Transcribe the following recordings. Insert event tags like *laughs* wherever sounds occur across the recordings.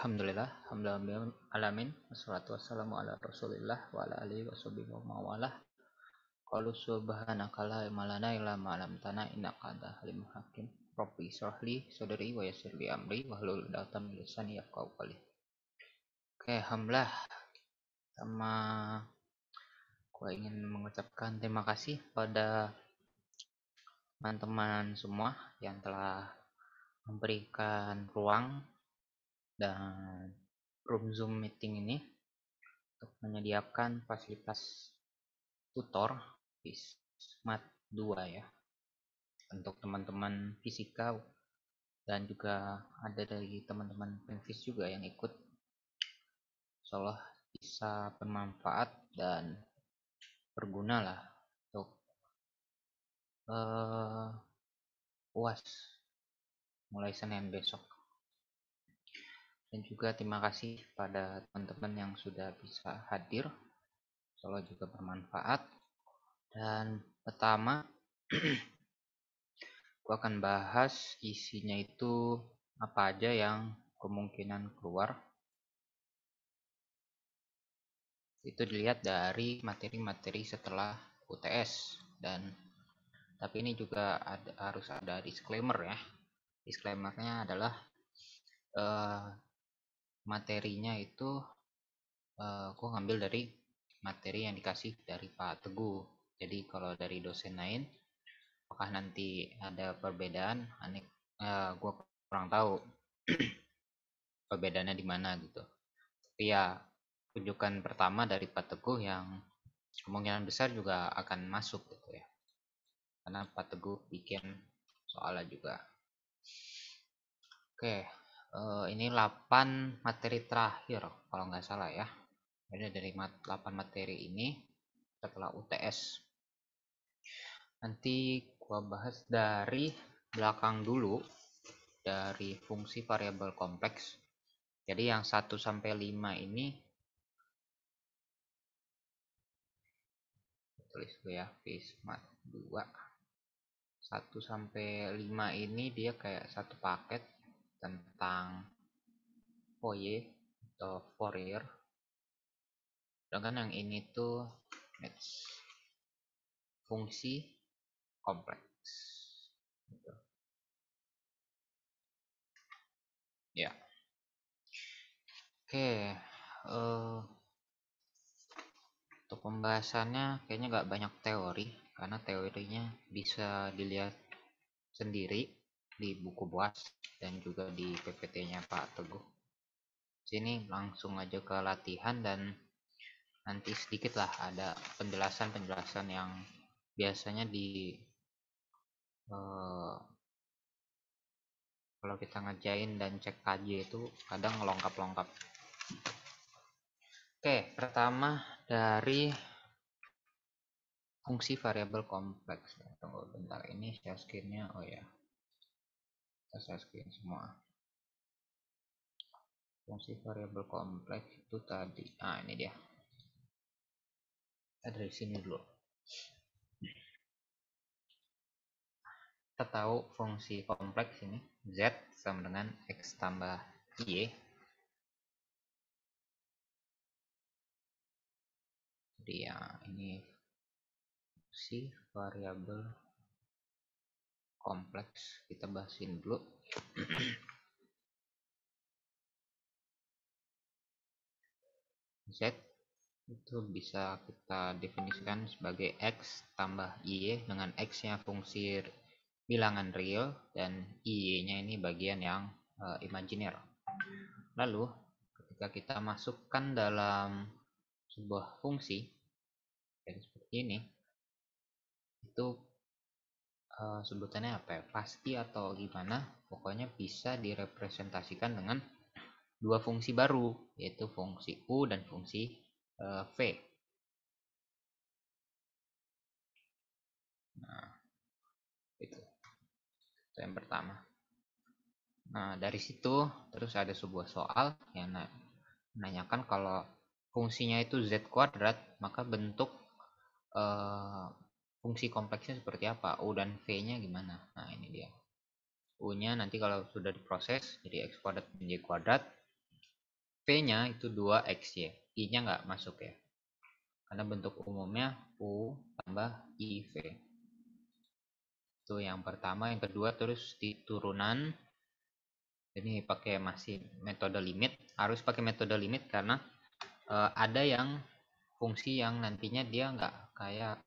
Alhamdulillah, alhamdulillah alamin. Wassalatu wassalamu ala Rasulillah wa ala alihi washabihi wa mawalah. Qalu subhanaka la ilma lana illa ma 'allamtana innaka antal alim hakim. Rabbi shrahli sadri wa yassir li amri wa hlul 'uqdatam min lisani yafqahu qawli. Oke, alhamdulillah. Sama ku ingin mengucapkan terima kasih pada teman-teman semua yang telah memberikan ruang dan room zoom meeting ini untuk menyediakan fasilitas tutor smart 2 ya untuk teman-teman fisika dan juga ada dari teman-teman penfis juga yang ikut seolah bisa bermanfaat dan berguna lah untuk uh, uas mulai Senin besok dan juga terima kasih pada teman-teman yang sudah bisa hadir Solo juga bermanfaat dan pertama aku *clears throat* akan bahas isinya itu apa aja yang kemungkinan keluar itu dilihat dari materi-materi setelah UTS dan tapi ini juga ada, harus ada disclaimer ya disclaimernya adalah uh, materinya itu uh, eh, gue ngambil dari materi yang dikasih dari Pak Teguh jadi kalau dari dosen lain apakah nanti ada perbedaan aneh uh, eh, gue kurang tahu *clears throat* perbedaannya di mana gitu tapi ya tunjukkan pertama dari Pak Teguh yang kemungkinan besar juga akan masuk gitu ya karena Pak Teguh bikin soalnya juga oke uh, ini 8 materi terakhir kalau nggak salah ya jadi dari 8 materi ini setelah UTS nanti gua bahas dari belakang dulu dari fungsi variabel kompleks jadi yang 1 sampai 5 ini tulis gue ya vismat 2 1 sampai 5 ini dia kayak satu paket tentang foyer atau foyer. Sedangkan yang ini tuh match fungsi kompleks. Gitu. Ya. Oke, uh, untuk pembahasannya kayaknya nggak banyak teori karena teorinya bisa dilihat sendiri di buku BOAS dan juga di PPT-nya Pak Teguh. Sini langsung aja ke latihan dan nanti sedikit lah ada penjelasan-penjelasan yang biasanya di eh, kalau kita ngerjain dan cek kaji itu kadang ngelongkap-longkap. Oke, pertama dari fungsi variabel kompleks. Tunggu bentar ini share screen-nya. Oh ya kita saya semua fungsi variabel kompleks itu tadi ah ini dia kita dari sini dulu kita tahu fungsi kompleks ini z sama dengan x tambah y jadi ya ini si variabel kompleks kita bahasin dulu Z itu bisa kita definisikan sebagai X tambah Y dengan X nya fungsi bilangan real dan Y nya ini bagian yang e, imajiner lalu ketika kita masukkan dalam sebuah fungsi dan seperti ini itu Eh, sebutannya apa ya? pasti atau gimana pokoknya bisa direpresentasikan dengan dua fungsi baru yaitu fungsi U dan fungsi uh, V nah itu. itu yang pertama nah dari situ terus ada sebuah soal yang menanyakan kalau fungsinya itu Z kuadrat maka bentuk uh, fungsi kompleksnya seperti apa U dan V nya gimana nah ini dia U nya nanti kalau sudah diproses jadi X kuadrat menjadi kuadrat V nya itu 2 x ya I nya nggak masuk ya karena bentuk umumnya U tambah i v itu yang pertama yang kedua terus di turunan ini pakai masih metode limit harus pakai metode limit karena e, ada yang fungsi yang nantinya dia nggak kayak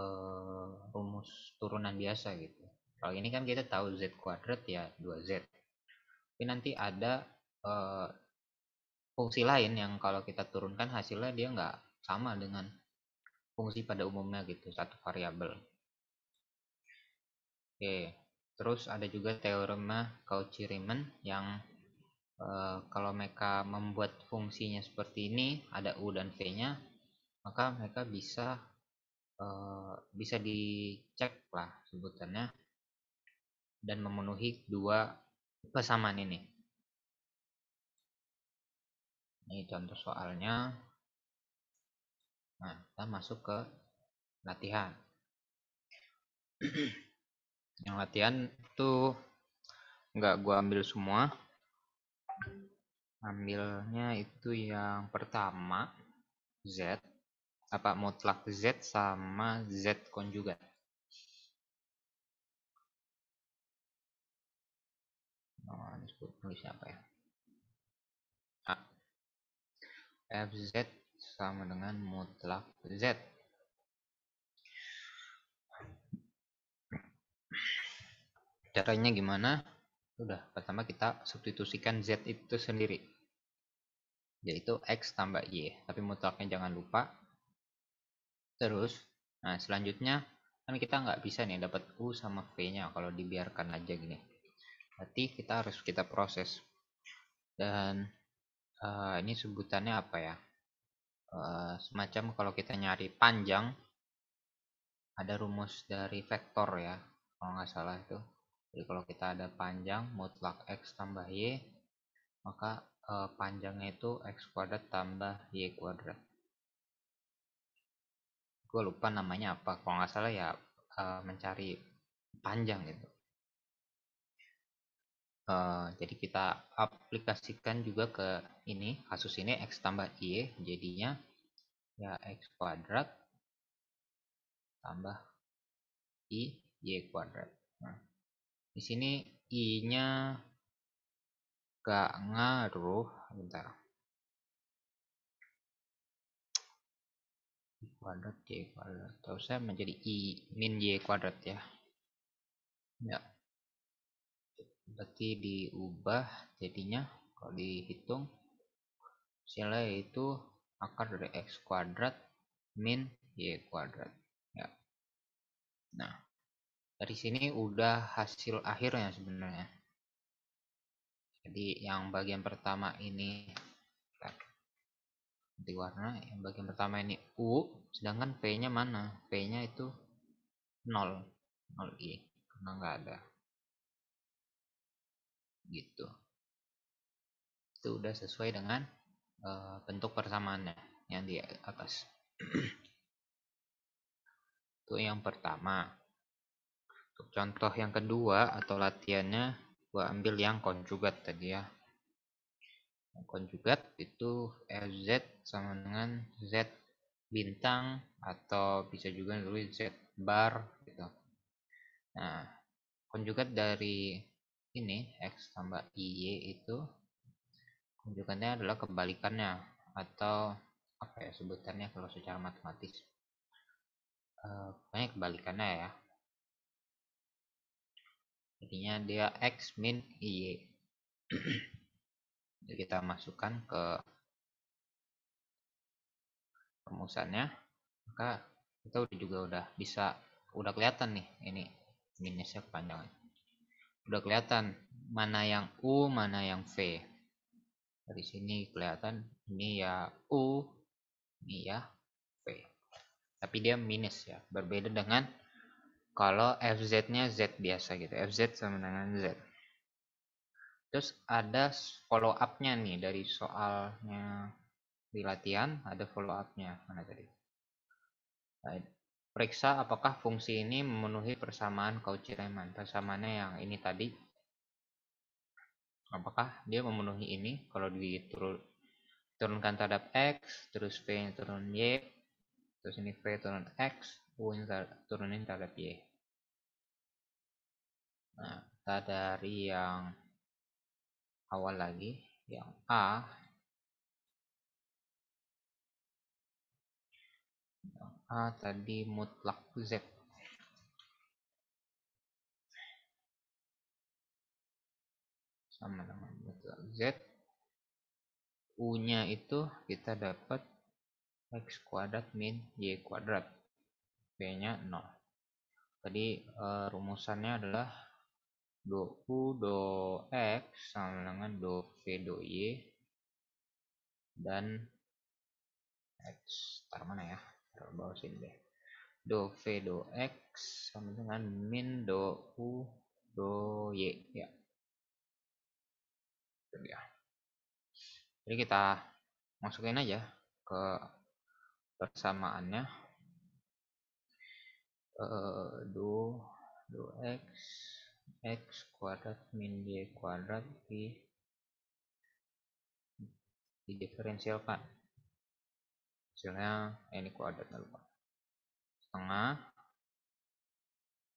uh, rumus turunan biasa gitu kalau ini kan kita tahu z kuadrat ya 2z tapi nanti ada uh, fungsi lain yang kalau kita turunkan hasilnya dia nggak sama dengan fungsi pada umumnya gitu satu variabel oke terus ada juga teorema Cauchy-Riemann yang e, kalau mereka membuat fungsinya seperti ini ada u dan v nya maka mereka bisa Eh, bisa dicek lah sebutannya dan memenuhi dua kesamaan ini. Ini contoh soalnya. Nah, kita masuk ke latihan. *clears throat* Yang latihan itu nggak gua ambil semua. Ambilnya itu yang pertama Z apa mutlak Z sama Z konjugat. Oh, tulisnya apa ya? A. FZ sama dengan mutlak Z. Caranya gimana? Sudah, pertama kita substitusikan Z itu sendiri. Yaitu X tambah Y. Tapi mutlaknya jangan lupa terus nah selanjutnya kan kita nggak bisa nih dapat U sama V nya kalau dibiarkan aja gini berarti kita harus kita proses dan uh, ini sebutannya apa ya uh, semacam kalau kita nyari panjang ada rumus dari vektor ya kalau nggak salah itu jadi kalau kita ada panjang mutlak x tambah y maka uh, panjangnya itu x kuadrat tambah y kuadrat gue lupa namanya apa kalau nggak salah ya uh, mencari panjang gitu uh, jadi kita aplikasikan juga ke ini kasus ini x tambah y jadinya ya x kuadrat tambah i y kuadrat nah, di sini i nya gak ngaruh bentar kuadrat y kuadrat atau saya menjadi i min y kuadrat ya ya berarti diubah jadinya kalau dihitung hasilnya itu akar dari x kuadrat min y kuadrat ya nah dari sini udah hasil akhirnya sebenarnya jadi yang bagian pertama ini ganti warna yang bagian pertama ini U sedangkan P nya mana P nya itu 0 0I karena nggak ada gitu itu udah sesuai dengan uh, bentuk persamaannya yang di atas *clears throat* itu yang pertama untuk contoh yang kedua atau latihannya gua ambil yang konjugat tadi ya konjugat itu fz sama dengan z bintang atau bisa juga nulis z bar gitu. Nah, konjugat dari ini x tambah y itu konjugatnya adalah kebalikannya atau apa ya sebutannya kalau secara matematis. banyak eh, kebalikannya ya. Jadinya dia x min y. *clears throat* Jadi kita masukkan ke rumusannya. Maka kita juga udah bisa udah kelihatan nih ini minusnya kepanjangan. Udah kelihatan mana yang U, mana yang V. Dari sini kelihatan ini ya U, ini ya V. Tapi dia minus ya, berbeda dengan kalau FZ-nya Z biasa gitu. FZ sama dengan Z. Terus ada follow up-nya nih dari soalnya di latihan ada follow up-nya mana tadi? Periksa apakah fungsi ini memenuhi persamaan Cauchy-Riemann. Persamaannya yang ini tadi. Apakah dia memenuhi ini kalau diturunkan terhadap X, terus V turun Y, terus ini V turun X, U turunin terhadap Y. Nah, kita dari yang awal lagi yang A yang A tadi mutlak Z sama dengan mutlak Z U nya itu kita dapat X kuadrat min Y kuadrat B nya 0 tadi e, eh, rumusannya adalah do u do x sama dengan do v do y dan X tar mana ya taruh bawah sini deh do v do x sama dengan min do u do y ya jadi ya jadi kita masukin aja ke persamaannya do eh, do x x kuadrat min y kuadrat di didiferensialkan hasilnya ini kuadrat lupa setengah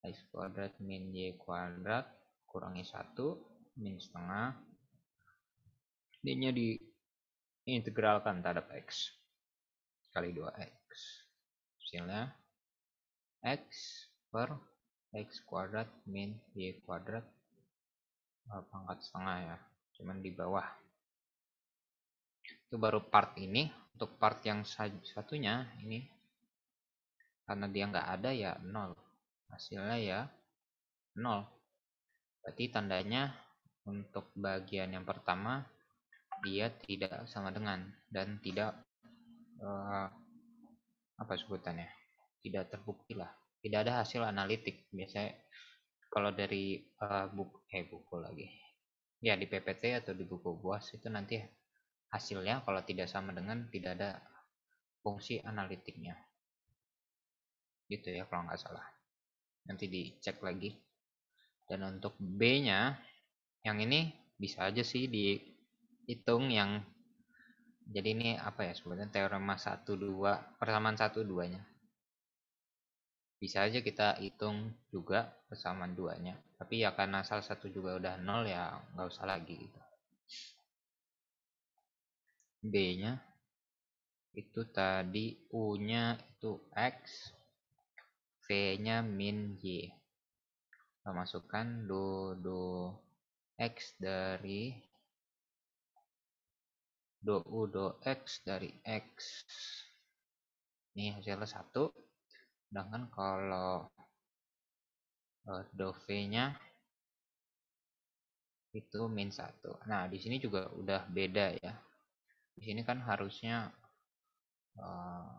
x kuadrat min y kuadrat kurangi satu min setengah d nya diintegralkan terhadap x kali dua x hasilnya x per x kuadrat min y kuadrat eh, pangkat setengah ya cuman di bawah itu baru part ini untuk part yang satunya ini karena dia nggak ada ya 0 hasilnya ya 0 berarti tandanya untuk bagian yang pertama dia tidak sama dengan dan tidak uh, apa sebutannya tidak terbukti lah tidak ada hasil analitik biasanya kalau dari uh, eh, buku eh buku lagi ya di PPT atau di buku buas itu nanti hasilnya kalau tidak sama dengan tidak ada fungsi analitiknya gitu ya kalau nggak salah nanti dicek lagi dan untuk B nya yang ini bisa aja sih dihitung yang jadi ini apa ya sebenarnya teorema 1 2 persamaan 1 2 nya bisa aja kita hitung juga kesamaan duanya tapi ya karena salah satu juga udah nol ya nggak usah lagi gitu B nya itu tadi U nya itu X V nya min Y kita masukkan do do X dari do U do X dari X ini hasilnya satu Sedangkan kalau do eh, dove-nya itu min satu. Nah, di sini juga udah beda ya. Di sini kan harusnya uh, eh,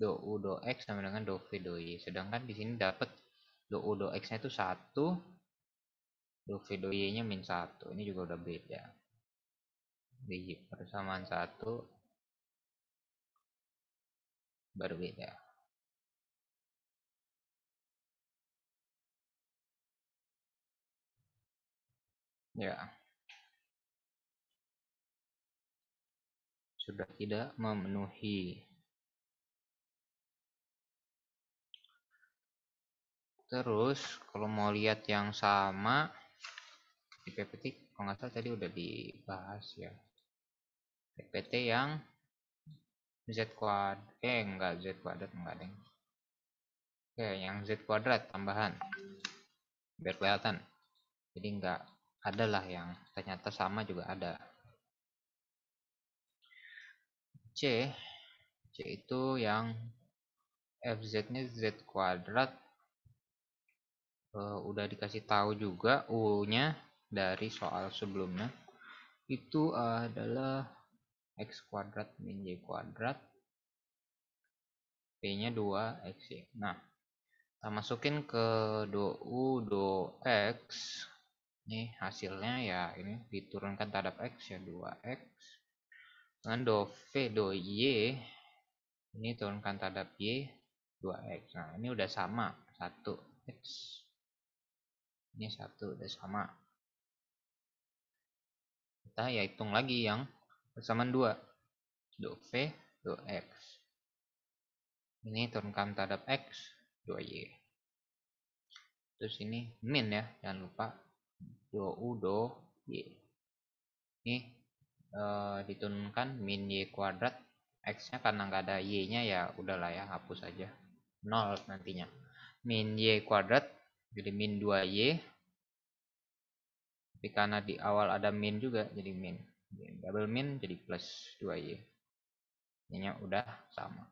do u do x sama dengan do v do y. Sedangkan di sini dapat do u do x-nya itu satu, do v do y-nya min satu. Ini juga udah beda. Di persamaan satu berbeda. ya sudah tidak memenuhi terus kalau mau lihat yang sama di PPT kalau nggak salah tadi udah dibahas ya PPT yang Z kuadrat eh enggak Z kuadrat enggak ada oke yang Z kuadrat tambahan biar kelihatan jadi enggak adalah yang ternyata sama juga ada C C itu yang FZ nya Z kuadrat e, udah dikasih tahu juga U nya dari soal sebelumnya itu adalah X kuadrat min Y kuadrat P nya 2 X Y nah kita masukin ke do U do X nih hasilnya ya ini diturunkan terhadap X ya 2X dengan do V do Y ini turunkan terhadap Y 2X nah ini udah sama 1X ini satu udah sama kita ya hitung lagi yang bersamaan 2 do V do X ini turunkan terhadap X 2Y terus ini min ya jangan lupa do u do y ini uh, eh, diturunkan min y kuadrat x nya karena nggak ada y nya ya udahlah ya hapus aja 0 nantinya min y kuadrat jadi min 2y tapi karena di awal ada min juga jadi min double min jadi plus 2y ini udah sama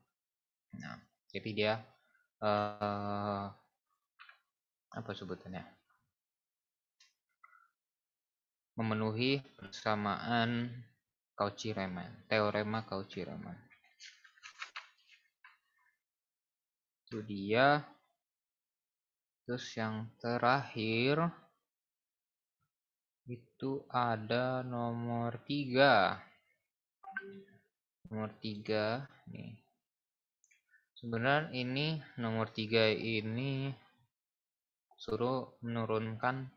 nah jadi dia uh, apa sebutannya memenuhi persamaan hmm. Cauchy-Riemann, teorema Cauchy-Riemann. Itu dia. Terus yang terakhir itu ada nomor 3. Nomor 3 nih. Sebenarnya ini nomor 3 ini suruh menurunkan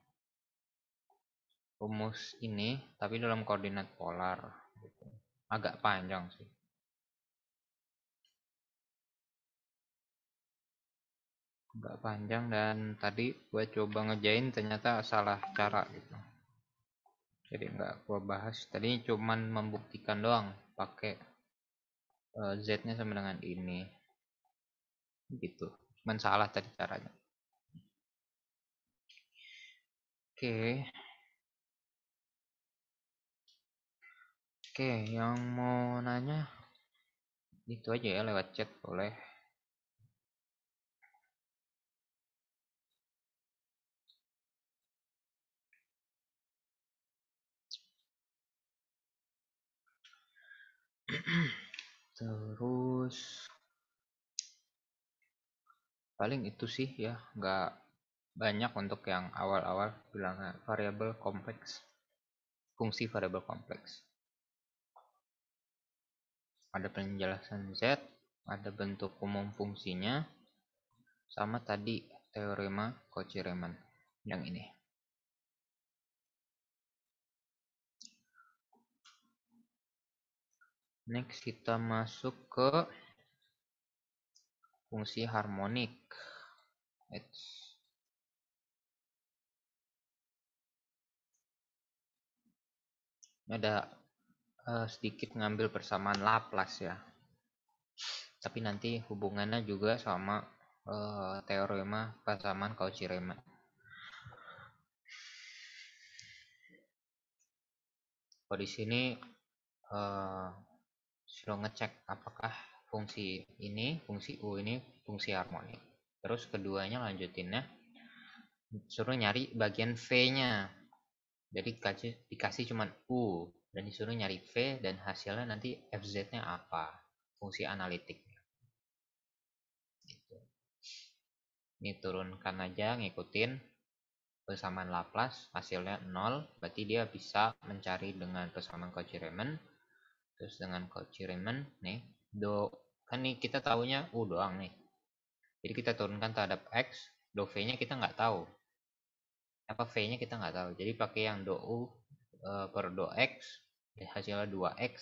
rumus ini tapi dalam koordinat polar gitu. agak panjang sih agak panjang dan tadi gue coba ngejain ternyata salah cara gitu jadi nggak gue bahas tadi cuman membuktikan doang pakai uh, eh, z nya sama dengan ini gitu cuman salah tadi caranya oke okay. Oke, yang mau nanya itu aja ya lewat chat boleh. Terus paling itu sih ya, nggak banyak untuk yang awal-awal bilang variabel kompleks, fungsi variabel kompleks ada penjelasan Z, ada bentuk umum fungsinya, sama tadi teorema Cauchy-Riemann yang ini. Next kita masuk ke fungsi harmonik. It's ada Eh, sedikit ngambil persamaan Laplace ya tapi nanti hubungannya juga sama uh, teorema persamaan Cauchy-Riemann kalau di sini uh, eh, sudah ngecek apakah fungsi ini fungsi U ini fungsi harmonik terus keduanya lanjutin ya. suruh nyari bagian V nya jadi dikasih, dikasih cuman U dan disuruh nyari V dan hasilnya nanti FZ-nya apa fungsi analitiknya gitu. ini turunkan aja ngikutin persamaan Laplace hasilnya 0 berarti dia bisa mencari dengan persamaan Cauchy Riemann terus dengan Cauchy Riemann nih do kan nih kita tahunya u doang nih jadi kita turunkan terhadap x do v nya kita nggak tahu apa v nya kita nggak tahu jadi pakai yang do u eh, per do x hasilnya 2x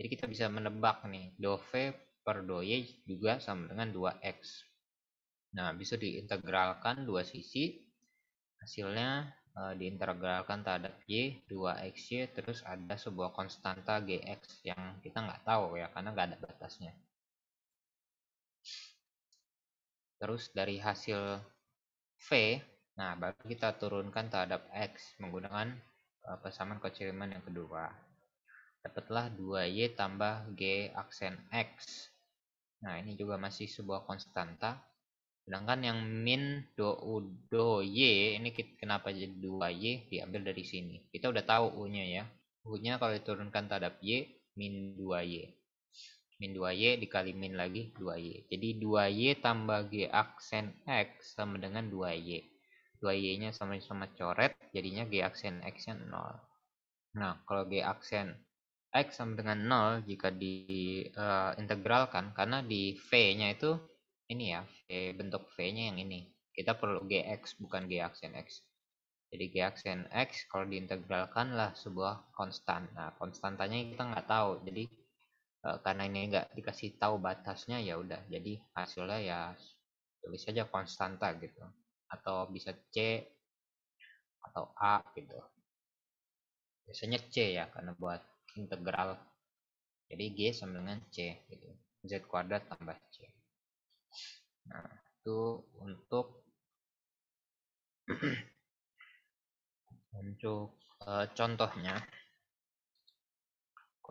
jadi kita bisa menebak nih do v per do y juga sama dengan 2x nah bisa diintegralkan dua sisi hasilnya e, diintegralkan terhadap y 2xy terus ada sebuah konstanta gx yang kita nggak tahu ya karena nggak ada batasnya terus dari hasil v nah baru kita turunkan terhadap x menggunakan e, eh, kecilman yang kedua Dapatlah 2y tambah g aksen x. Nah, ini juga masih sebuah konstanta. Sedangkan yang min do, u, do y ini kenapa jadi 2y diambil dari sini. Kita udah tahu u-nya ya. U-nya kalau diturunkan terhadap y min 2y. Min 2y dikali min lagi 2y. Jadi 2y tambah g aksen x sama dengan 2y. 2y-nya sama-sama coret, jadinya g aksen x-nya 0. Nah, kalau g aksen x sama dengan 0 jika diintegralkan eh, uh, karena di v-nya itu ini ya v, bentuk v-nya yang ini kita perlu gx bukan g aksen x jadi g aksen x kalau diintegralkan lah sebuah konstan nah konstantanya kita nggak tahu jadi uh, karena ini nggak dikasih tahu batasnya ya udah jadi hasilnya ya tulis saja konstanta gitu atau bisa c atau a gitu biasanya c ya karena buat integral. Jadi G sama dengan C gitu. Z kuadrat tambah C. Nah, itu untuk *clears throat* untuk e, contohnya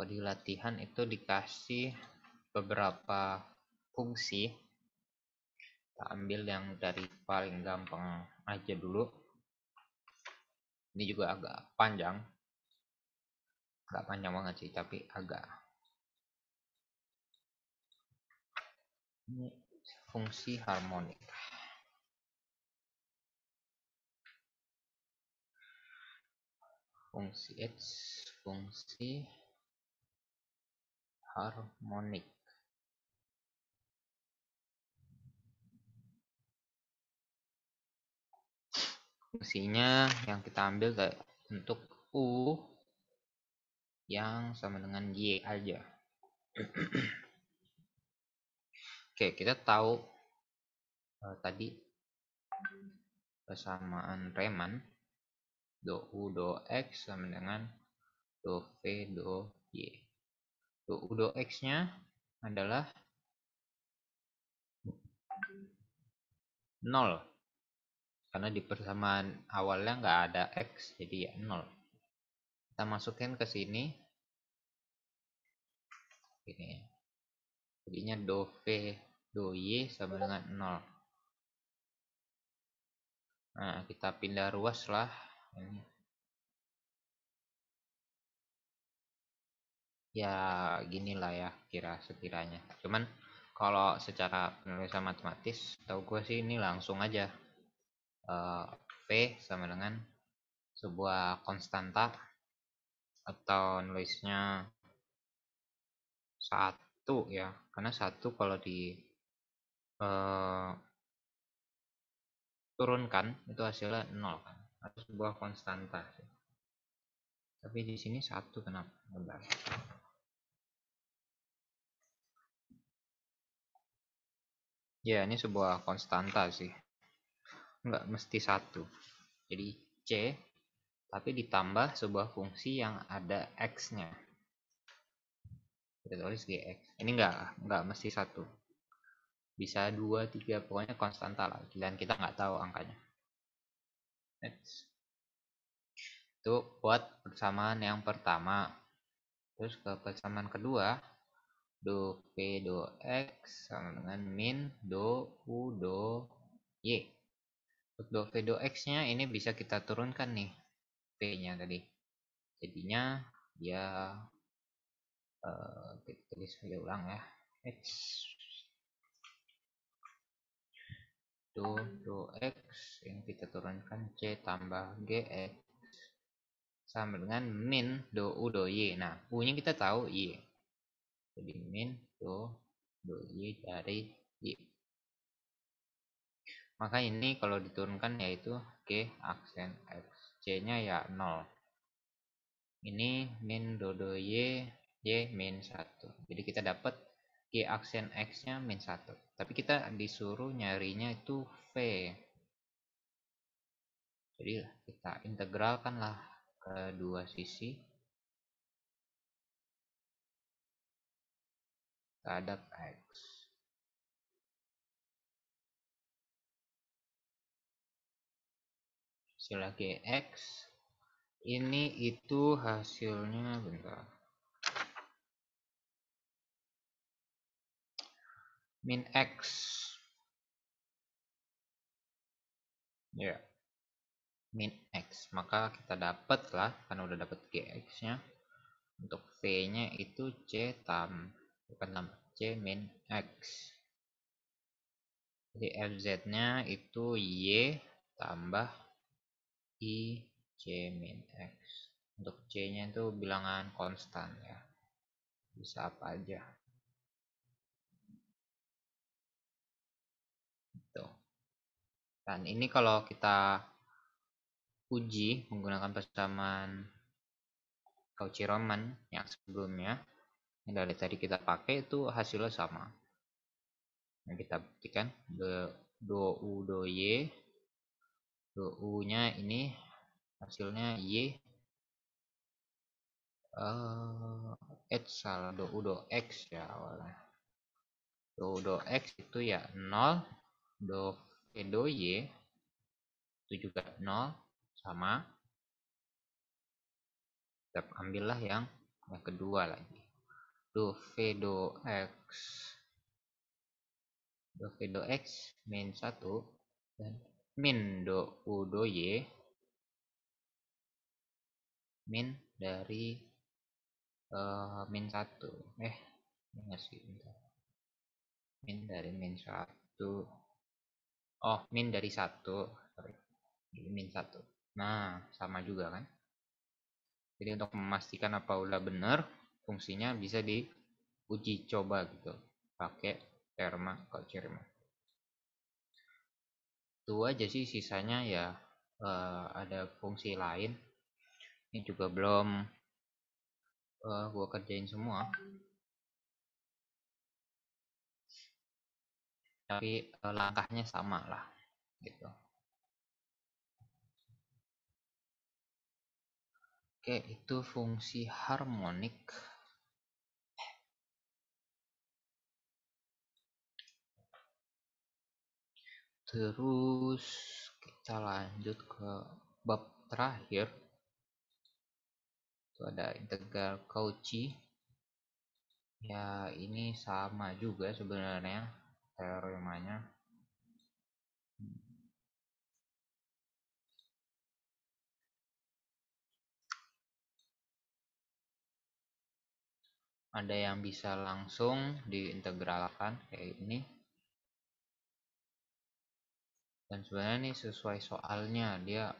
di latihan itu dikasih beberapa fungsi kita ambil yang dari paling gampang aja dulu ini juga agak panjang nggak panjang banget sih tapi agak ini fungsi harmonik fungsi h fungsi harmonik fungsinya yang kita ambil kayak untuk u yang sama dengan Y aja. *clears throat* Oke, kita tahu uh, tadi persamaan reman do u do x sama dengan do v do y. Do u do x-nya adalah 0. Karena di persamaan awalnya nggak ada x, jadi ya 0. Kita masukin ke sini ini ya. jadinya do v do y sama dengan 0 nah kita pindah ruas lah ini ya lah ya kira sekiranya cuman kalau secara penulisan matematis tahu gue sih ini langsung aja uh, P sama dengan sebuah konstanta atau nulisnya satu ya karena satu kalau di uh, turunkan itu hasilnya nol kan atau sebuah konstanta tapi di sini satu kenapa bentar ya ini sebuah konstanta sih nggak mesti satu jadi C tapi ditambah sebuah fungsi yang ada X nya kita GX ini enggak enggak mesti satu bisa dua tiga pokoknya konstanta lah dan kita nggak tahu angkanya Next. itu buat persamaan yang pertama terus ke persamaan kedua do p do x sama dengan min do u do y untuk do p do x nya ini bisa kita turunkan nih p nya tadi jadinya dia Eh, kita jadi saya ulang ya x 2 2x yang kita turunkan c tambah gx sama dengan min do u do y nah u nya kita tahu y jadi min do do y dari y maka ini kalau diturunkan yaitu G aksen X C nya ya 0 ini min do do Y Y min 1 jadi kita dapat Y aksen X nya min 1 tapi kita disuruh nyarinya itu V jadi kita integralkanlah ke dua sisi terhadap X hasil lagi X ini itu hasilnya bentar min x ya yeah. min x maka kita dapat lah, karena udah dapat gx nya untuk v nya itu c tam bukan tam c min x jadi fz nya itu y tambah i c min x untuk c nya itu bilangan konstan ya bisa apa aja Dan ini kalau kita uji menggunakan persamaan cauchy Roman yang sebelumnya yang dari tadi kita pakai itu hasilnya sama. Nah, kita buktikan do, do u do y do u nya ini hasilnya y uh, salah do u do x ya awalnya do u do x itu ya 0 do Kendo Y itu juga 0 sama kita ambillah yang yang kedua lagi do v do x do v do x min 1 dan min do u do y min dari uh, min 1 eh ini sih min dari min 1 oh min dari satu min satu nah sama juga kan jadi untuk memastikan apa ulah benar fungsinya bisa diuji coba gitu pakai terma kocerma itu aja sih sisanya ya uh, ada fungsi lain ini juga belum uh, gua kerjain semua tapi e, langkahnya sama lah gitu oke itu fungsi harmonik terus kita lanjut ke bab terakhir itu ada integral Cauchy ya ini sama juga sebenarnya teoremanya ada yang bisa langsung diintegralkan kayak ini dan sebenarnya ini sesuai soalnya dia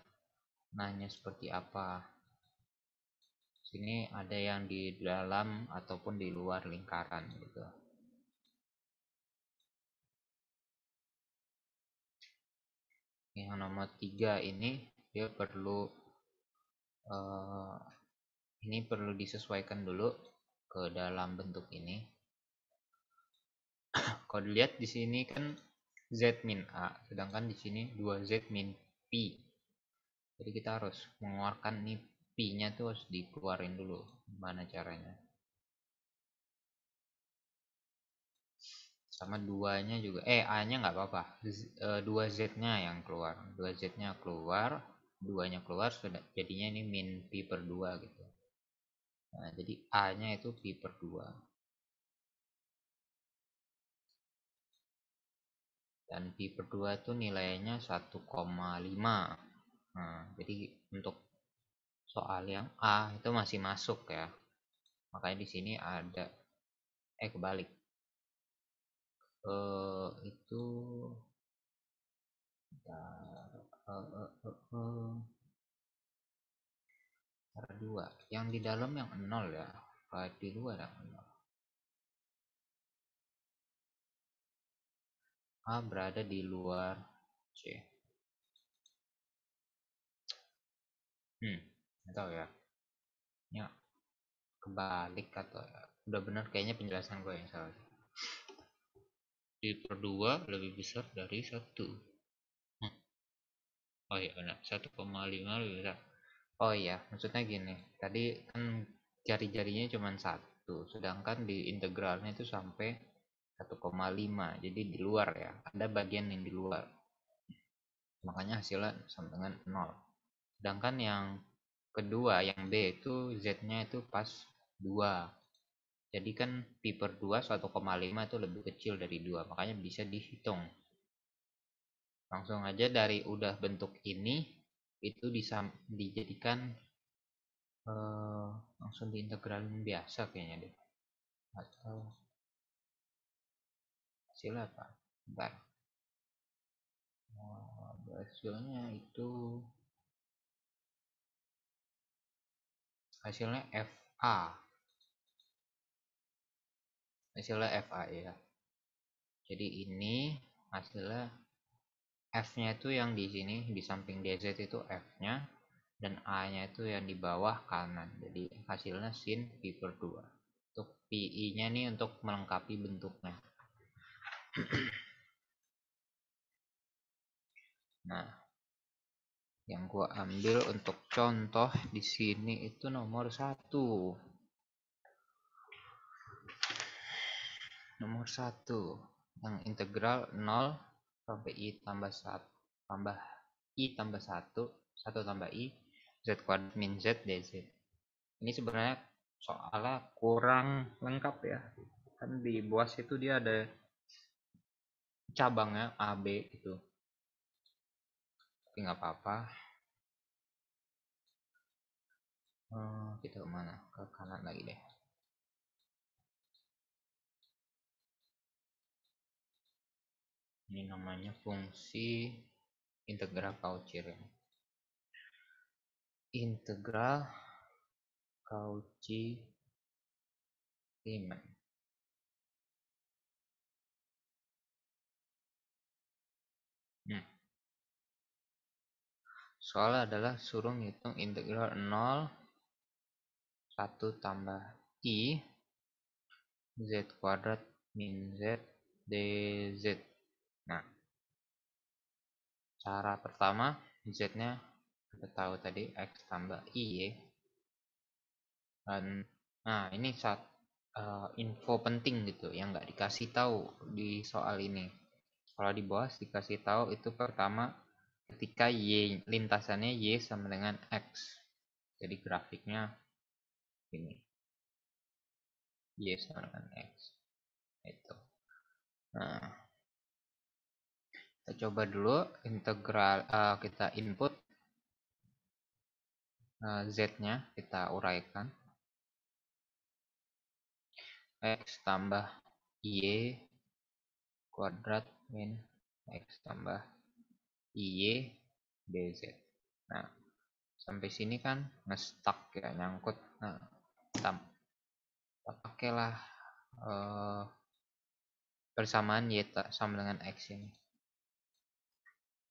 nanya seperti apa sini ada yang di dalam ataupun di luar lingkaran gitu yang nomor tiga ini dia perlu uh, ini perlu disesuaikan dulu ke dalam bentuk ini *coughs* kalau dilihat di sini kan z min a sedangkan di sini 2z min p jadi kita harus mengeluarkan nih p nya tuh harus dikeluarin dulu Mana caranya sama duanya juga eh a nya nggak apa-apa e, dua z nya yang keluar dua z nya keluar duanya keluar sudah jadinya ini min pi per 2 gitu nah jadi a nya itu pi per 2 dan pi per 2 itu nilainya 1,5 nah, jadi untuk soal yang a itu masih masuk ya makanya di sini ada eh kebalik eh, itu uh, uh, uh. cara dua yang di dalam yang nol ya kalau di luar yang nol A ah, berada di luar C hmm tahu ya ya kebalik atau ya? udah benar kayaknya penjelasan gue yang salah pi per 2 lebih besar dari 1 hmm. oh iya benar 1,5 lebih besar oh iya maksudnya gini tadi kan jari-jarinya cuma satu sedangkan di integralnya itu sampai 1,5 jadi di luar ya ada bagian yang di luar makanya hasilnya sama dengan 0 sedangkan yang kedua yang B itu Z nya itu pas 2 jadi kan pi per 2 1,5 itu lebih kecil dari 2, makanya bisa dihitung. Langsung aja dari udah bentuk ini, itu bisa dijadikan uh, langsung diintegralin biasa kayaknya deh. Atau hasil apa? Bentar. Oh, hasilnya itu hasilnya FA hasilnya FA ya jadi ini hasilnya F nya itu yang di sini di samping DZ itu F nya dan A nya itu yang di bawah kanan jadi hasilnya sin pi per 2 untuk PI nya nih untuk melengkapi bentuknya *clears throat* nah yang gua ambil untuk contoh di sini itu nomor satu nomor satu yang integral 0 sampai i tambah satu tambah i tambah 1 1 tambah i z kuadrat min z dz ini sebenarnya soalnya kurang lengkap ya kan di buas itu dia ada cabangnya AB itu tapi nggak apa-apa hmm, kita kemana ke kanan lagi deh ini namanya fungsi integral Cauchy ya. integral Cauchy Riemann nah. Hmm. soal adalah suruh ngitung integral 0 1 tambah i z kuadrat min z dz Nah, cara pertama Z-nya kita tahu tadi X tambah Y. Dan, nah, ini saat uh, eh, info penting gitu yang nggak dikasih tahu di soal ini. Kalau di bawah dikasih tahu itu pertama ketika Y lintasannya Y sama dengan X. Jadi grafiknya ini. Y sama dengan X. Itu. Nah, kita coba dulu integral uh, kita input uh, z-nya kita uraikan x tambah y kuadrat min x tambah y dz nah sampai sini kan ngestak ya nyangkut nah tam pakailah uh, eh, persamaan y sama dengan x ini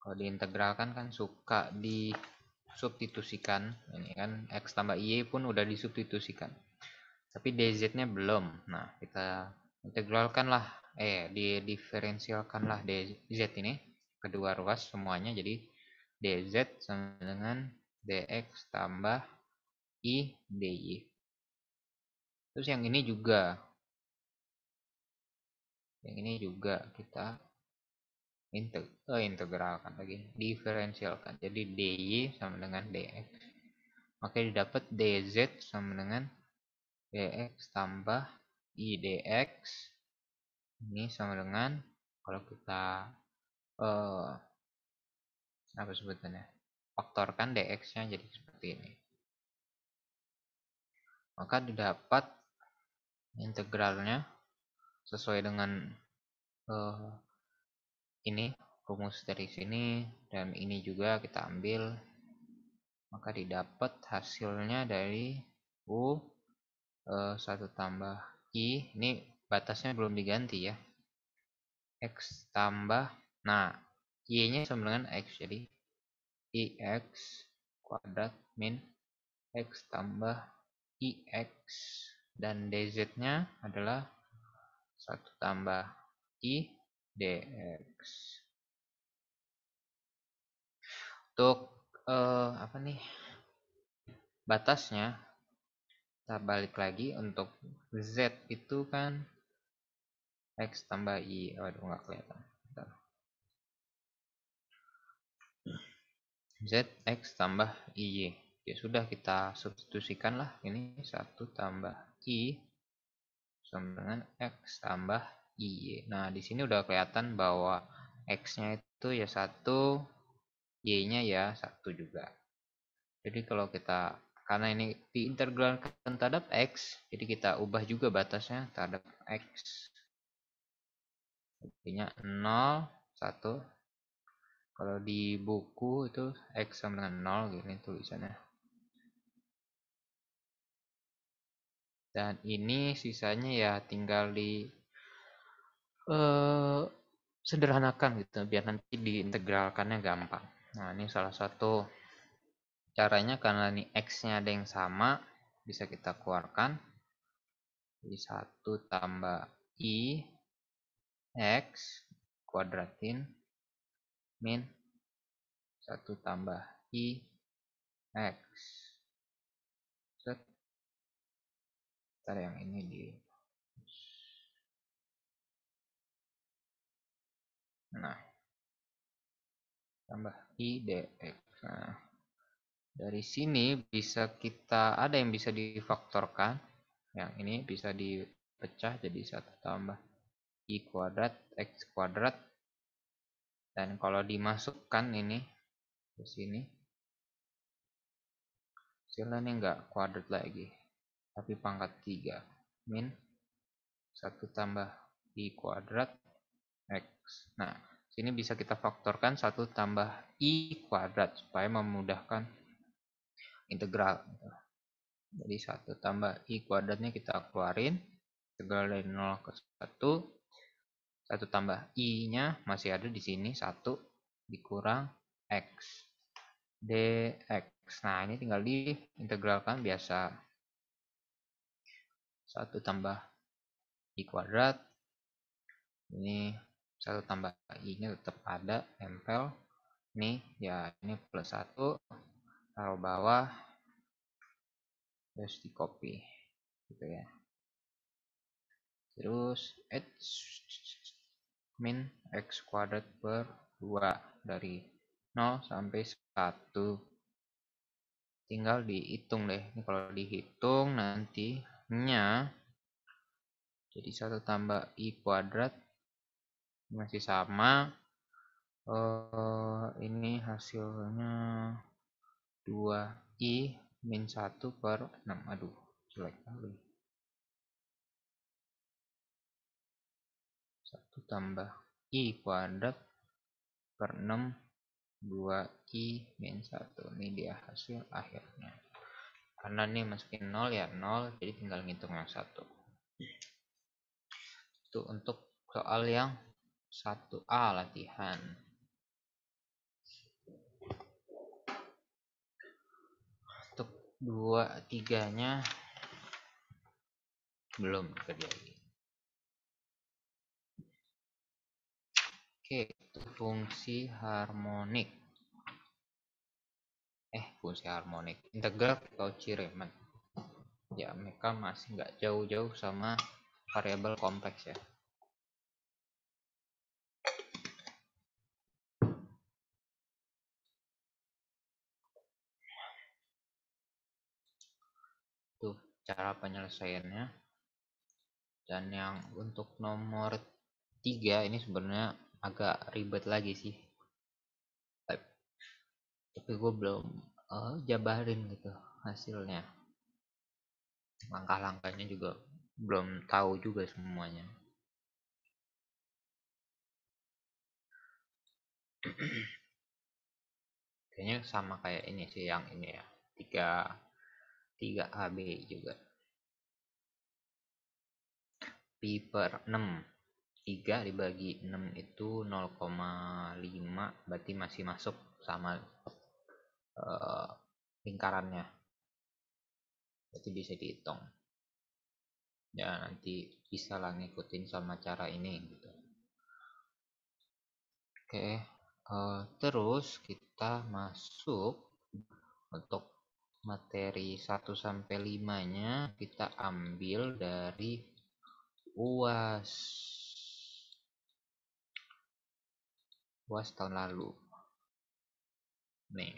kalau diintegralkan kan suka disubstitusikan ini kan x tambah y pun udah disubstitusikan tapi dz nya belum nah kita integralkanlah eh didiferensialkanlah dz ini kedua ruas semuanya jadi dz sama dengan dx tambah i dy terus yang ini juga yang ini juga kita Integ oh, integralkan lagi diferensialkan jadi dy sama dengan dx maka didapat dz sama dengan dx tambah i dx ini sama dengan kalau kita uh, apa sebutannya faktorkan dx-nya jadi seperti ini maka didapat integralnya sesuai dengan uh, ini rumus dari sini dan ini juga kita ambil maka didapat hasilnya dari U eh, satu 1 tambah I ini batasnya belum diganti ya X tambah nah Y nya sama dengan X jadi IX kuadrat min X tambah IX dan DZ nya adalah 1 tambah I dx untuk eh, apa nih batasnya kita balik lagi untuk z itu kan x tambah y waduh nggak kelihatan z x tambah y ya sudah kita substitusikan lah ini satu tambah i sama dengan x tambah Y. Iya. Nah, di sini udah kelihatan bahwa X-nya itu ya satu, Y-nya ya satu juga. Jadi kalau kita karena ini diintegralkan terhadap X, jadi kita ubah juga batasnya terhadap X. Artinya 0, 1. Kalau di buku itu X sama dengan 0, gini tulisannya. Dan ini sisanya ya tinggal di eh, sederhanakan gitu biar nanti diintegralkannya gampang nah ini salah satu caranya karena ini x nya ada yang sama bisa kita keluarkan jadi 1 tambah i x kuadratin min 1 tambah i x set Ntar yang ini di Nah, tambah i dx. Nah, dari sini bisa kita ada yang bisa difaktorkan. Yang ini bisa dipecah jadi satu tambah i kuadrat x kuadrat. Dan kalau dimasukkan ini ke sini hasilnya ini enggak kuadrat lagi tapi pangkat 3 min 1 tambah i kuadrat x nah ini bisa kita faktorkan satu tambah i kuadrat supaya memudahkan integral. Gitu. Jadi satu tambah i kuadratnya kita keluarin. Integral dari 0 ke 1. satu tambah i-nya masih ada di sini satu dikurang x dx. Nah ini tinggal di diintegralkan biasa. Satu tambah i kuadrat. Ini 1 tambah i-nya tetap ada, nempel. Nih, ya ini plus 1, taruh bawah, terus di copy. Gitu ya. Terus, x min x kuadrat per 2 dari 0 sampai 1. Tinggal dihitung deh. Ini kalau dihitung nantinya jadi 1 tambah i kuadrat masih sama uh, ini hasilnya 2i min 1 per 6 aduh jelek kali 1 tambah i kuadrat per 6 2i min 1 ini dia hasil akhirnya karena ini masukin 0 ya 0 jadi tinggal ngitung yang 1 itu untuk soal yang satu a latihan. Untuk dua tiganya belum terjadi. Oke, itu fungsi harmonik. Eh, fungsi harmonik. Integral atau ciremen. Ya, mereka masih nggak jauh-jauh sama variabel kompleks ya. cara penyelesaiannya dan yang untuk nomor tiga ini sebenarnya agak ribet lagi sih tapi gue belum uh, jabarin gitu hasilnya langkah-langkahnya juga belum tahu juga semuanya *clears throat* kayaknya sama kayak ini sih yang ini ya tiga 3AB juga pi per 6 3 dibagi 6 itu 0,5 berarti masih masuk sama uh, lingkarannya berarti bisa dihitung ya nanti bisa lah ngikutin sama cara ini gitu oke uh, terus kita masuk untuk materi 1 sampai 5-nya kita ambil dari UAS. UAS tahun lalu. Nih.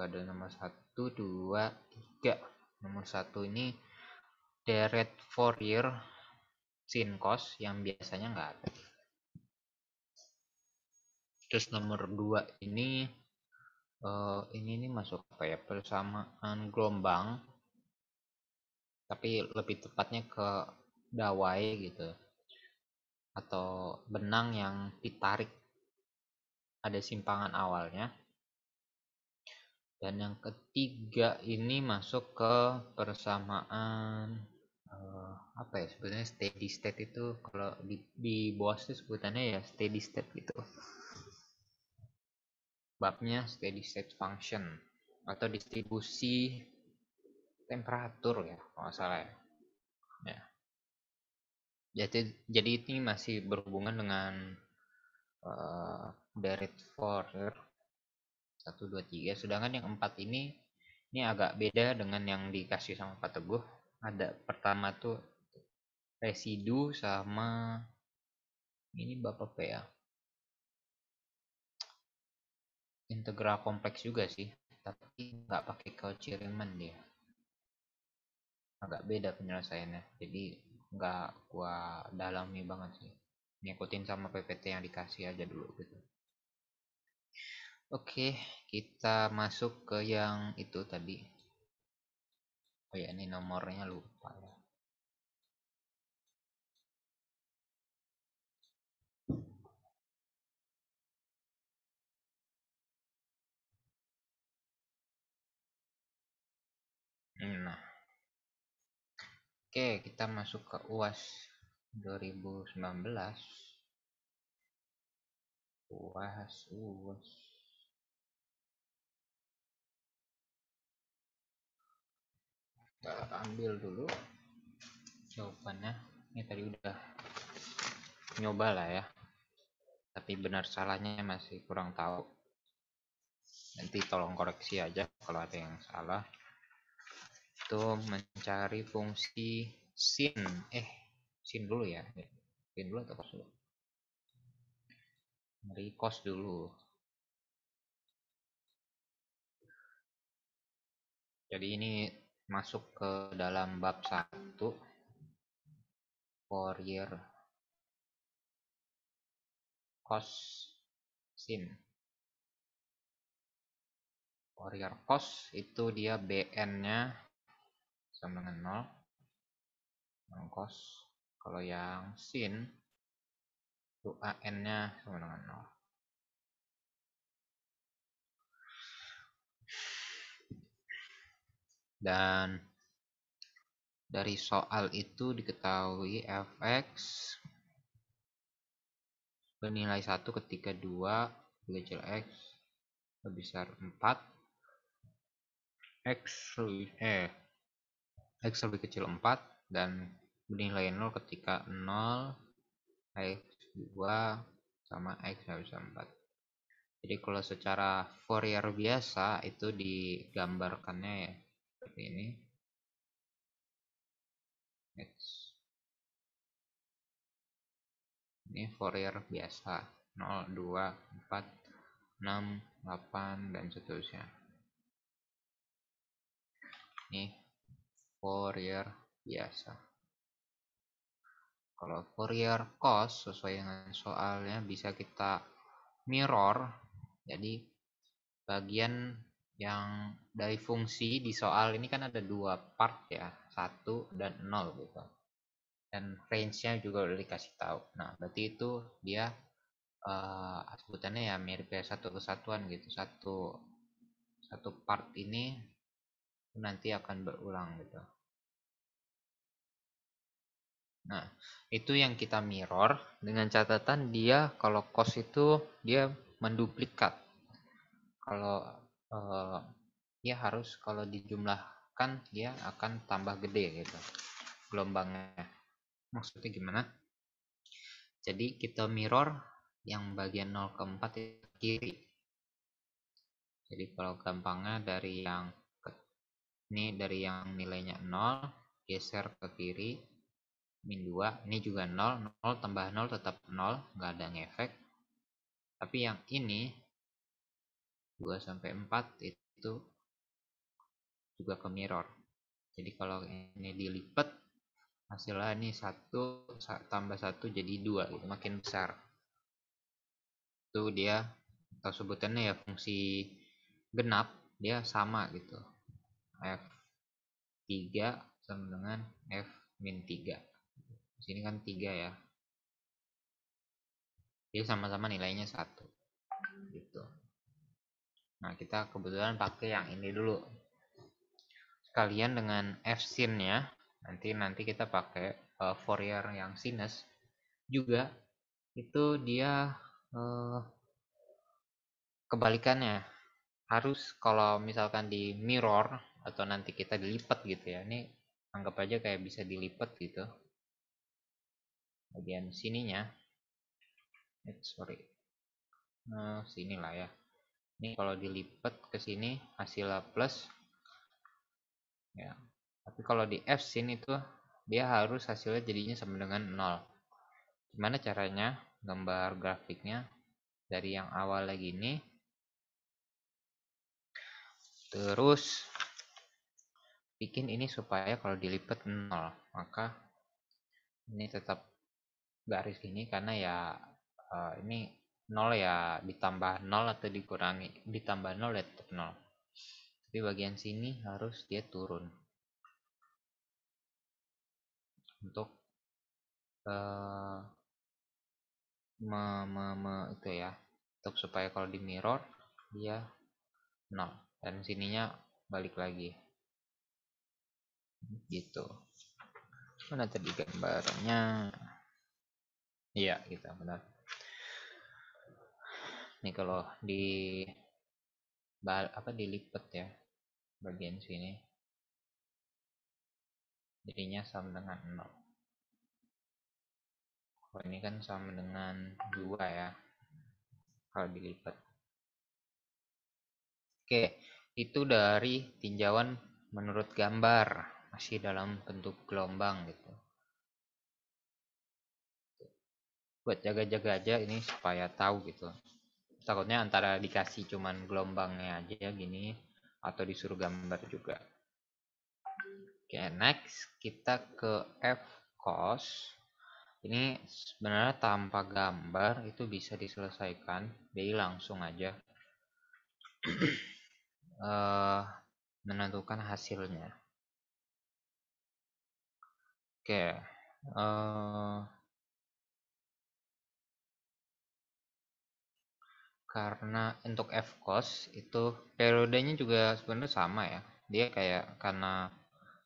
Ada nomor 1 2 3. Nomor 1 ini deret year sin cos yang biasanya nggak ada. Terus nomor 2 ini uh, ini nih masuk apa ya persamaan gelombang tapi lebih tepatnya ke dawai gitu atau benang yang ditarik ada simpangan awalnya dan yang ketiga ini masuk ke persamaan uh, apa ya sebenarnya steady state itu kalau di, di bawah sebutannya ya steady state gitu babnya steady state function atau distribusi temperatur ya kalau nggak salah ya. ya. Jadi jadi ini masih berhubungan dengan uh, direct Forer 1 2 3 sedangkan yang 4 ini ini agak beda dengan yang dikasih sama Pak Teguh. Ada pertama tuh residu sama ini Bapak P ya. integral kompleks juga sih tapi nggak pakai Cauchy Riemann dia agak beda penyelesaiannya jadi nggak gua dalami banget sih ngikutin sama PPT yang dikasih aja dulu gitu oke kita masuk ke yang itu tadi oh ya ini nomornya lupa ya Nah. Oke, kita masuk ke UAS 2019. UAS, UAS. Kita ambil dulu jawabannya. Ini tadi udah nyoba lah ya. Tapi benar salahnya masih kurang tahu. Nanti tolong koreksi aja kalau ada yang salah untuk mencari fungsi sin eh sin dulu ya sin dulu atau cos dulu mari cos dulu jadi ini masuk ke dalam bab satu, Fourier cos sin Fourier cos itu dia BN nya sama dengan 0 cos. kalau yang sin an nya sama dengan 0 dan dari soal itu diketahui fx bernilai 1 ketika 2 kecil x lebih besar 4 x eh X lebih kecil 4 dan bernilai 0 ketika 0 X2 sama X bisa 4 jadi kalau secara Fourier biasa itu digambarkannya ya seperti ini X ini Fourier biasa 0, 2, 4, 6, 8 dan seterusnya Ini Courier biasa. Kalau courier cost sesuai dengan soalnya bisa kita mirror. Jadi bagian yang dari fungsi di soal ini kan ada dua part ya, satu dan nol gitu. Dan range-nya juga udah dikasih tahu. Nah, berarti itu dia uh, sebutannya ya mirip kayak satu kesatuan gitu. Satu satu part ini nanti akan berulang gitu nah itu yang kita mirror dengan catatan dia kalau cost itu dia menduplikat kalau eh, dia harus kalau dijumlahkan dia akan tambah gede gitu gelombangnya maksudnya gimana jadi kita mirror yang bagian 0 ke 4 kiri jadi kalau gampangnya dari yang ini dari yang nilainya 0 geser ke kiri min 2 ini juga 0 0 tambah 0 tetap 0 nggak ada ngefek tapi yang ini 2 sampai 4 itu juga ke mirror jadi kalau ini dilipat hasilnya ini 1 tambah 1 jadi 2 gitu, makin besar itu dia atau sebutannya ya fungsi genap dia sama gitu F3 sama dengan F min 3. Di sini kan 3 ya. Jadi sama-sama nilainya 1. Gitu. Nah, kita kebetulan pakai yang ini dulu. Sekalian dengan F sin ya. Nanti nanti kita pakai uh, Fourier yang sinus juga itu dia uh, kebalikannya harus kalau misalkan di mirror atau nanti kita dilipat gitu ya ini anggap aja kayak bisa dilipat gitu bagian sininya eh, sorry nah, eh, sini lah ya ini kalau dilipat ke sini hasilnya plus ya tapi kalau di F sini itu dia harus hasilnya jadinya sama dengan nol gimana caranya gambar grafiknya dari yang awal lagi ini terus bikin ini supaya kalau dilipat nol, maka ini tetap garis ini karena ya eh, ini nol ya ditambah nol atau dikurangi ditambah nol ya tetap 0 tapi bagian sini harus dia turun untuk uh, me, me, me, itu ya untuk supaya kalau di mirror dia nol dan sininya balik lagi gitu mana tadi gambarnya iya kita gitu, benar ini kalau di bal apa dilipat ya bagian sini jadinya sama dengan 0 kalau ini kan sama dengan 2 ya kalau dilipat oke itu dari tinjauan menurut gambar masih dalam bentuk gelombang gitu buat jaga-jaga aja ini supaya tahu gitu takutnya antara dikasih cuman gelombangnya aja gini atau disuruh gambar juga oke okay, next kita ke f cos ini sebenarnya tanpa gambar itu bisa diselesaikan jadi langsung aja *clears throat* eh, menentukan hasilnya Oke, eh, Karena untuk f EVKOS itu periodenya juga sebenarnya sama ya. Dia kayak karena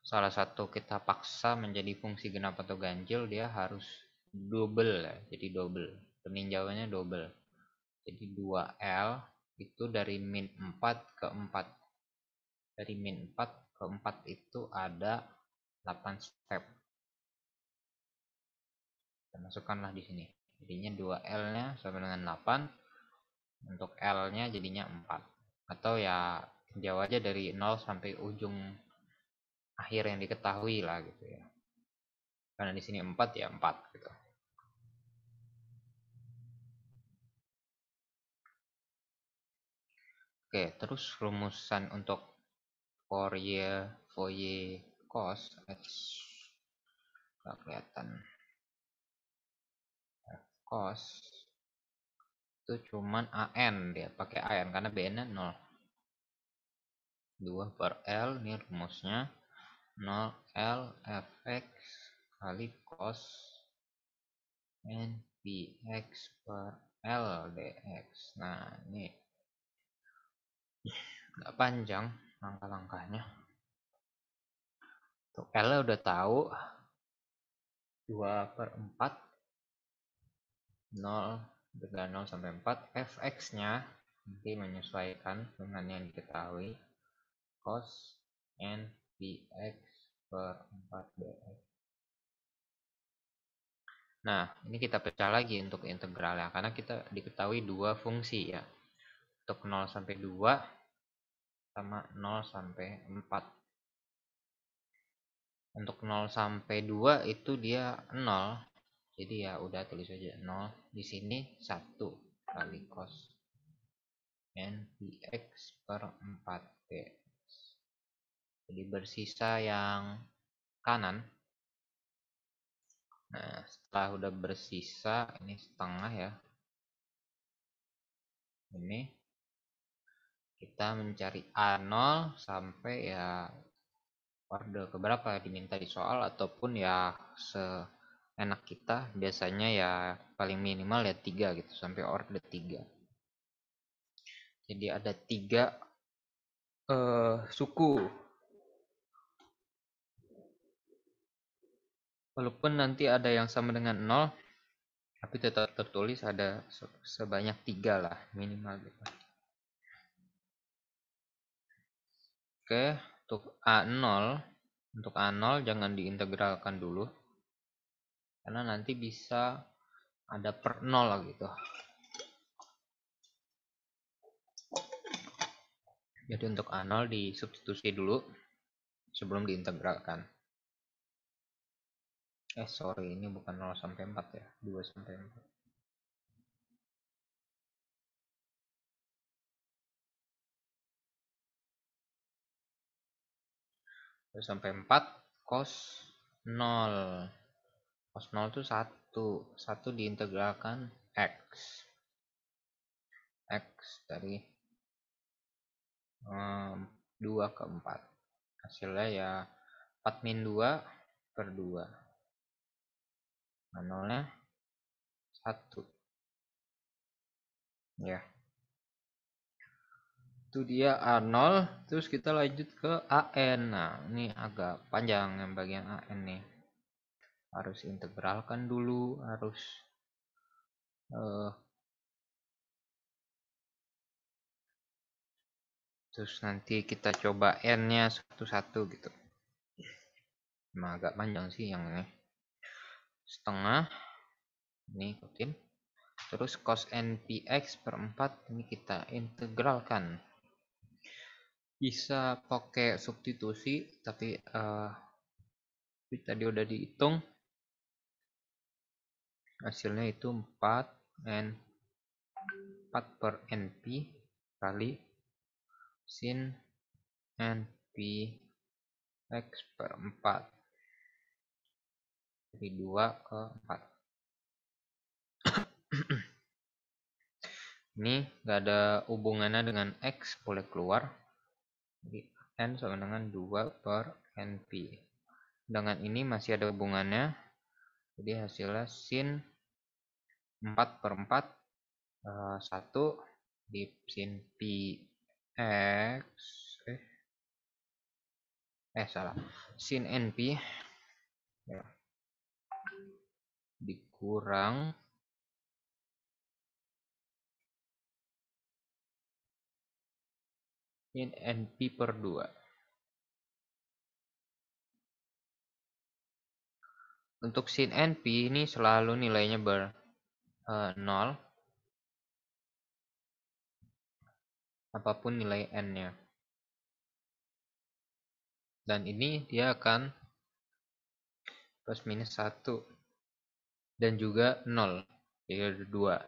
salah satu kita paksa menjadi fungsi genap atau ganjil, dia harus double ya, jadi double. Peninjauannya double. Jadi 2L itu dari min 4 ke 4. Dari min 4 ke 4 itu ada 8 step kita masukkanlah di sini jadinya 2L nya sama dengan 8 untuk L nya jadinya 4 atau ya jauh aja dari 0 sampai ujung akhir yang diketahui lah gitu ya karena di sini 4 ya 4 gitu Oke, terus rumusan untuk Fourier Fourier cos X nggak kelihatan cos itu cuman AN dia pakai AN karena BN-nya 0 2 per L ini rumusnya 0 L Fx kali cos N Px per L dx nah ini *laughs* nggak panjang langkah-langkahnya untuk L udah tahu 2 per 4 0 dengan 0 sampai 4 fx-nya nanti menyesuaikan dengan yang diketahui cos n dx per 4 dx nah ini kita pecah lagi untuk integral ya karena kita diketahui dua fungsi ya untuk 0 sampai 2 sama 0 sampai 4 untuk 0 sampai 2 itu dia 0 jadi ya udah tulis aja 0 di sini 1 kali cos n dx per 4 d jadi bersisa yang kanan nah setelah udah bersisa ini setengah ya ini kita mencari A0 sampai ya ke berapa diminta di soal ataupun ya se enak kita biasanya ya paling minimal ya tiga gitu sampai order tiga jadi ada tiga uh, suku walaupun nanti ada yang sama dengan nol tapi tetap tertulis ada sebanyak tiga lah minimal gitu oke untuk A0 untuk A0 jangan diintegralkan dulu karena nanti bisa ada per nol gitu jadi untuk A0 disubstitusi dulu sebelum diintegralkan eh sorry ini bukan 0 sampai 4 ya 2 sampai 4 sampai 4 cos 0 cos 0 itu 1 1 diintegralkan X X dari um, 2 ke 4 hasilnya ya 4 min 2 per 2 nah, 0 nya 1 ya itu dia A0 terus kita lanjut ke AN nah ini agak panjang yang bagian AN nih harus integralkan dulu harus uh, terus nanti kita coba n nya satu-satu gitu Emang agak panjang sih yang ini setengah ini ikutin terus cos npx per 4 ini kita integralkan bisa pakai substitusi tapi uh, tadi udah dihitung hasilnya itu 4 n 4 per np kali sin np x per 4 dari 2 ke 4 *coughs* ini gak ada hubungannya dengan x boleh keluar jadi n sama dengan 2 per np dengan ini masih ada hubungannya jadi hasilnya sin 4 per 4 uh, 1 dipsin px eh, eh salah sin np ya. dikurang sin NP per 2. Untuk sin NP ini selalu nilainya ber 0 eh, apapun nilai n-nya. Dan ini dia akan plus minus 1 dan juga 0, jadi ada 2.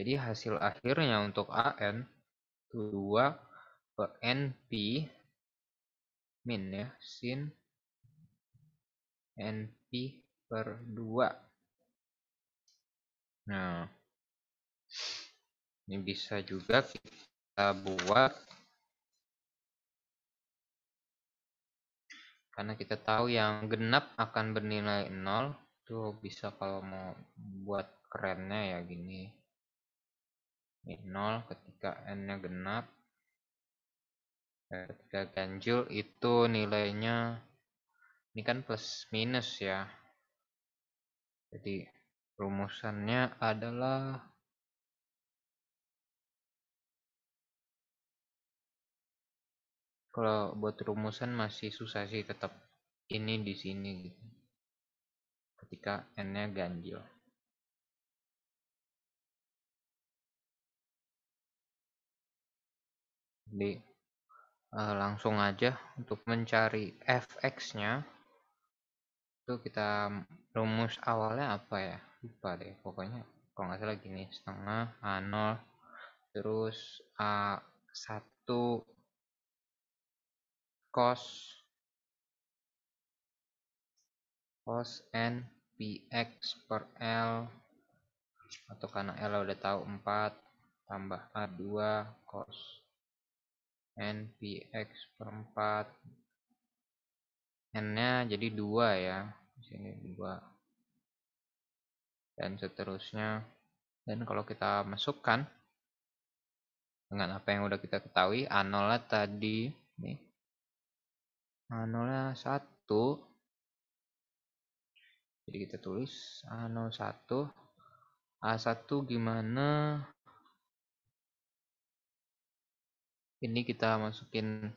Jadi hasil akhirnya untuk AN 2 ke NP min ya, sin NP per 2. Nah, ini bisa juga kita buat karena kita tahu yang genap akan bernilai 0 itu bisa kalau mau buat kerennya ya gini ini 0 ketika n nya genap nah, ketika ganjil itu nilainya ini kan plus minus ya jadi rumusannya adalah kalau buat rumusan masih susah sih tetap ini di sini gitu ketika n-nya ganjil jadi eh, langsung aja untuk mencari fx-nya itu kita rumus awalnya apa ya lupa deh pokoknya kalau nggak salah gini setengah A0 terus a satu cos cos n p x per L atau karena L udah tahu empat tambah a dua cos n p x per empat n nya jadi dua ya sini dua dan seterusnya dan kalau kita masukkan dengan apa yang udah kita ketahui A0 tadi nih A0 1 jadi kita tulis a 01 A1 gimana ini kita masukin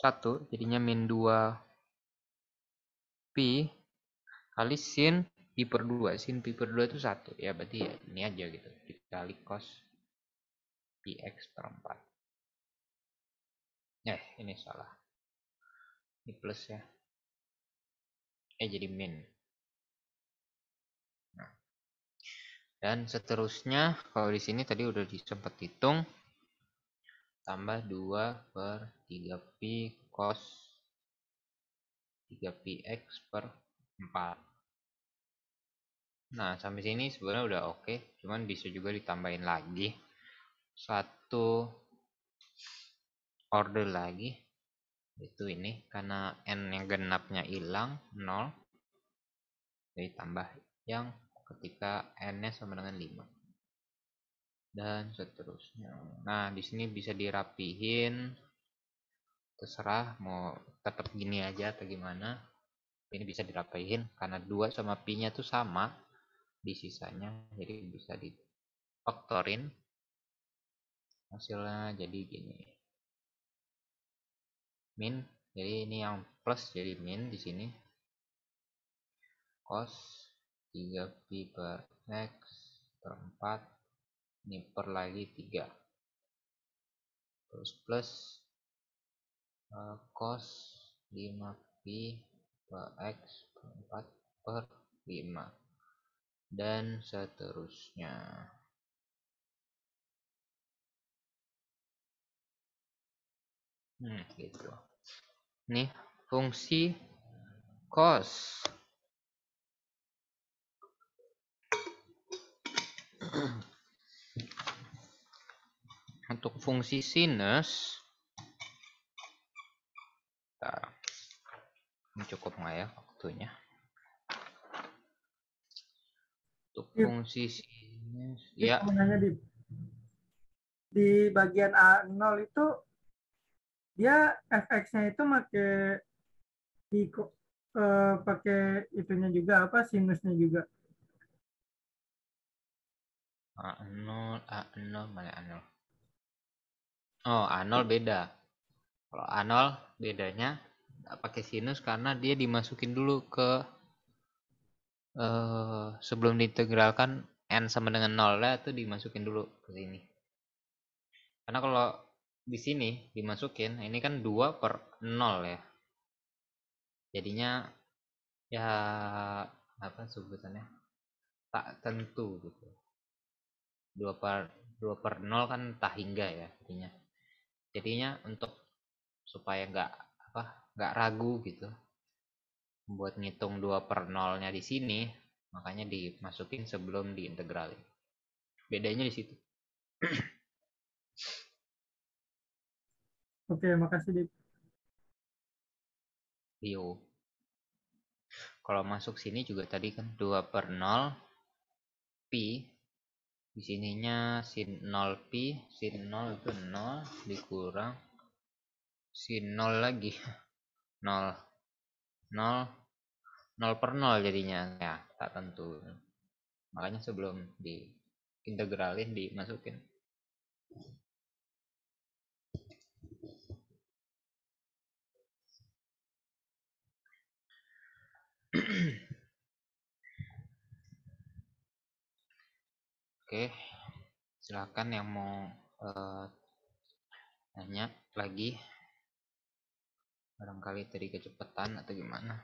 1 jadinya min 2 pi kali sin pi per 2 sin pi per 2 itu 1 ya berarti ya, ini aja gitu dikali cos pi x per 4 eh ini salah ini plus ya eh jadi min nah. dan seterusnya kalau di sini tadi udah sempat hitung tambah 2 per 3 pi cos 3 pi x per 4 Nah, sampai sini sebenarnya udah oke, okay. cuman bisa juga ditambahin lagi satu order lagi itu ini karena n yang genapnya hilang 0 jadi tambah yang ketika n-nya sama dengan 5 dan seterusnya. Nah, di sini bisa dirapihin terserah mau tetap gini aja atau gimana. Ini bisa dirapihin karena 2 sama pi-nya tuh sama, di sisanya jadi bisa di faktorin hasilnya jadi gini min jadi ini yang plus jadi min di sini cos 3 pi per x per 4 ini per lagi 3 terus plus uh, cos 5 pi per x per 4 per 5 dan seterusnya Nah, gitu. Nih, fungsi cos. Untuk fungsi sinus, cukup nggak ya waktunya? Untuk iya. fungsi sinus, iya, ya. Sebenarnya di di bagian A0 itu dia fx-nya itu pakai di uh, eh, pakai itunya juga apa sinusnya juga. A0 A0 mana A0? Oh, A0 beda. Kalau A0 bedanya pakai sinus karena dia dimasukin dulu ke eh, sebelum diintegralkan n sama dengan 0 lah itu dimasukin dulu ke sini karena kalau di sini dimasukin ini kan 2 per 0 ya jadinya ya apa sebutannya tak tentu gitu 2 per 2 per 0 kan tak hingga ya jadinya jadinya untuk supaya nggak apa nggak ragu gitu buat ngitung 2 per 0-nya di sini, makanya dimasukin sebelum diintegralin. Bedanya di situ. *clears throat* Oke, makasih Dik. Rio Kalau masuk sini juga tadi kan 2 per 0 Pi di sininya sin 0 pi sin 0 itu 0 dikurang sin 0 lagi 0 *laughs* 0 0 per 0 jadinya ya tak tentu makanya sebelum diintegralin dimasukin Oke, silakan yang mau uh, nanya lagi barangkali tadi kecepatan atau gimana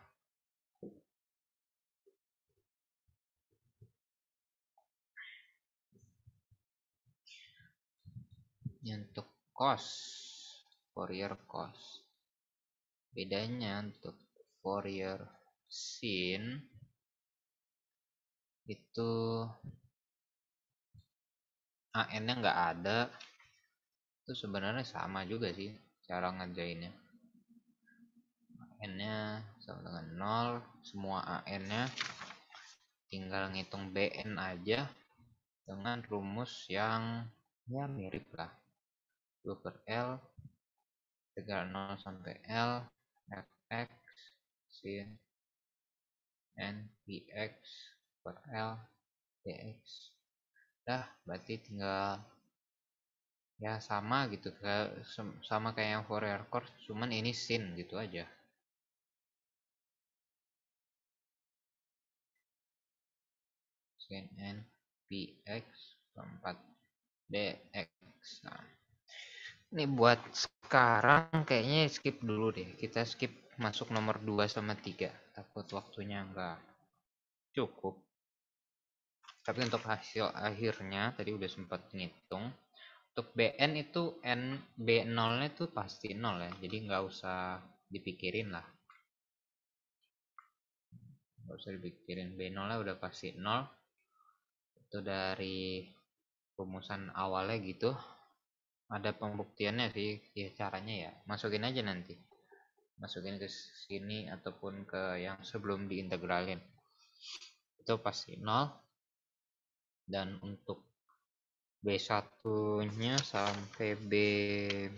untuk cost Fourier cost bedanya untuk Fourier sin itu AN nya nggak ada itu sebenarnya sama juga sih cara ngerjainnya AN nya sama dengan 0 semua an-nya tinggal ngitung bn aja dengan rumus yang ya mirip lah 2 per L 3 0 sampai L fx sin n px per L dx dah berarti tinggal ya sama gitu sama kayak yang Fourier course cuman ini sin gitu aja Square N PX keempat DX nah, ini buat sekarang kayaknya skip dulu deh kita skip masuk nomor 2 sama 3 takut waktunya nggak cukup tapi untuk hasil akhirnya tadi udah sempat ngitung untuk BN itu N B0 nya itu pasti 0 ya jadi nggak usah dipikirin lah nggak usah dipikirin B0 nya udah pasti 0 itu dari rumusan awalnya gitu ada pembuktiannya sih ya caranya ya masukin aja nanti masukin ke sini ataupun ke yang sebelum diintegralin itu pasti nol, dan untuk B1 nya sampai B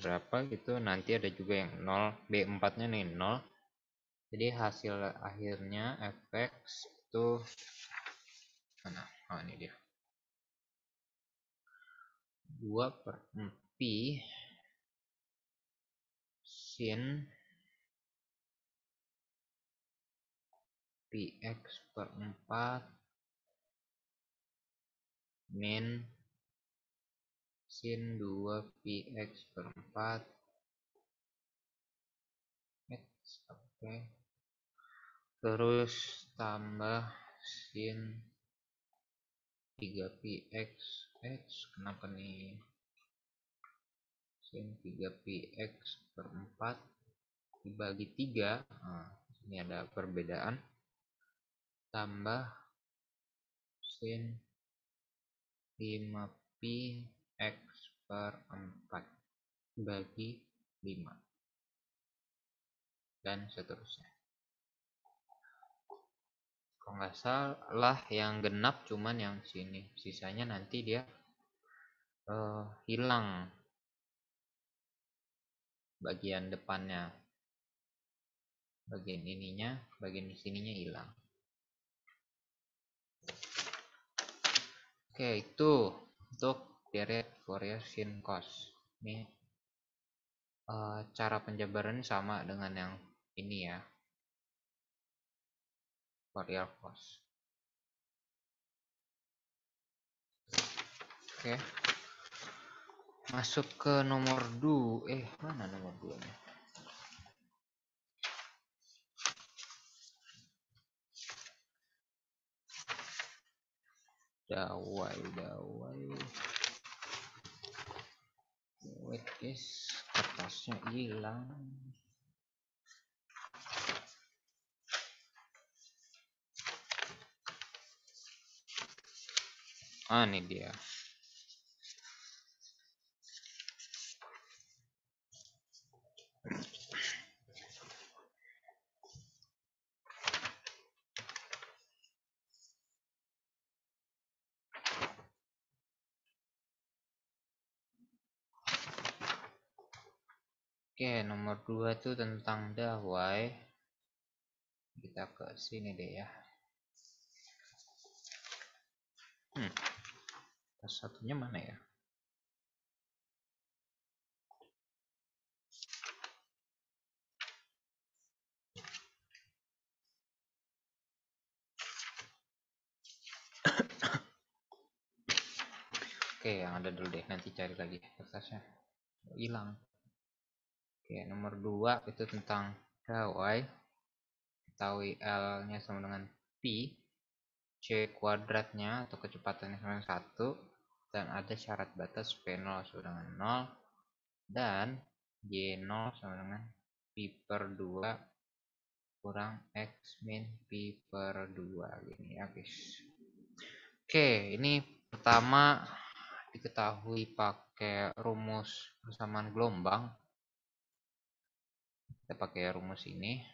berapa gitu nanti ada juga yang nol, B4 nya nih nol, jadi hasil akhirnya fx itu mana oh ini dia 2 per 4 sin px per 4 min sin 2 px per 4 x oke okay. terus tambah sin 3 px X kenapa nih sin 3px per 4 dibagi 3 nah, ini ada perbedaan tambah sin 5pi x per 4 bagi 5 dan seterusnya kalau nggak salah yang genap cuman yang sini sisanya nanti dia uh, hilang bagian depannya bagian ininya bagian sininya hilang oke itu untuk direct Fourier sin cos ini uh, cara penjabaran sama dengan yang ini ya variable cost oke masuk ke nomor 2 eh mana nomor 2 nya dawai dawai wait guys kertasnya hilang ah ini dia Oke, okay, nomor dua itu tentang dawai. Kita ke sini deh ya. Hmm satunya mana ya Oke, yang ada dulu deh, nanti cari lagi kertasnya. Hilang. Oke, nomor 2 itu tentang KY. tahu L-nya sama dengan P. C kuadratnya atau kecepatannya sama dengan 1 dan ada syarat batas P0 sama dengan 0 dan Y0 sama dengan Pi per 2 kurang X min Pi per 2 gini ya oke ini pertama diketahui pakai rumus persamaan gelombang kita pakai rumus ini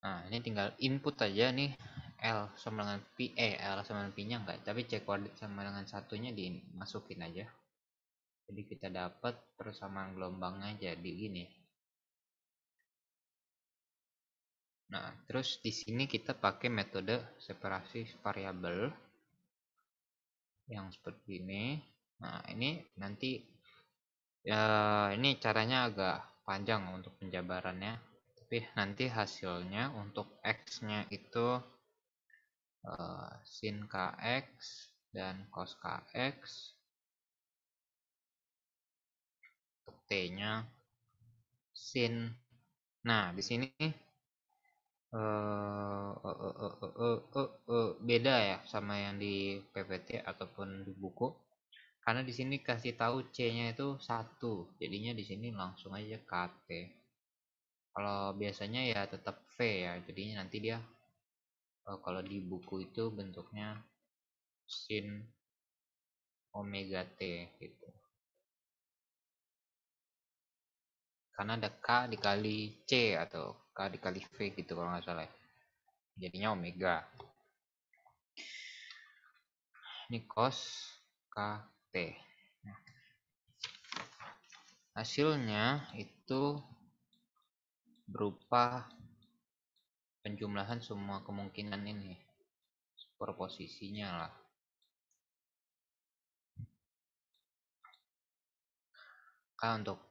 nah ini tinggal input aja nih L sama dengan P, eh L sama dengan P-nya enggak, tapi C kuadrat sama dengan satunya dimasukin aja. Jadi kita dapat persamaan gelombangnya jadi gini. Nah, terus di sini kita pakai metode separasi variabel yang seperti ini. Nah, ini nanti ya, ini caranya agak panjang untuk penjabarannya, tapi nanti hasilnya untuk x-nya itu Eh, sin kx dan cos kx untuk t-nya sin nah di sini eh, eh, beda ya sama yang di PPT ataupun di buku karena di sini kasih tahu c-nya itu satu jadinya di sini langsung aja kt kalau biasanya ya tetap v ya jadinya nanti dia uh, kalau di buku itu bentuknya sin omega t gitu karena ada k dikali c atau k dikali v gitu kalau nggak salah ya. jadinya omega ini cos k t. Nah. hasilnya itu berupa penjumlahan semua kemungkinan ini proposisinya lah K untuk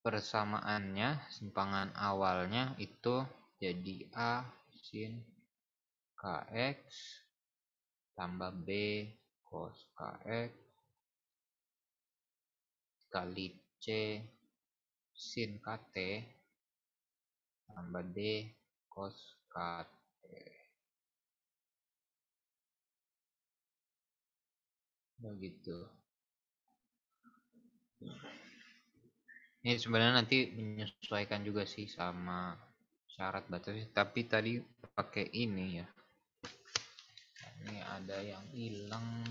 persamaannya simpangan awalnya itu jadi A sin KX tambah B cos KX kali C sin KT tambah D cos cut Oke. begitu oh, ini sebenarnya nanti menyesuaikan juga sih sama syarat batas tapi tadi pakai ini ya ini ada yang hilang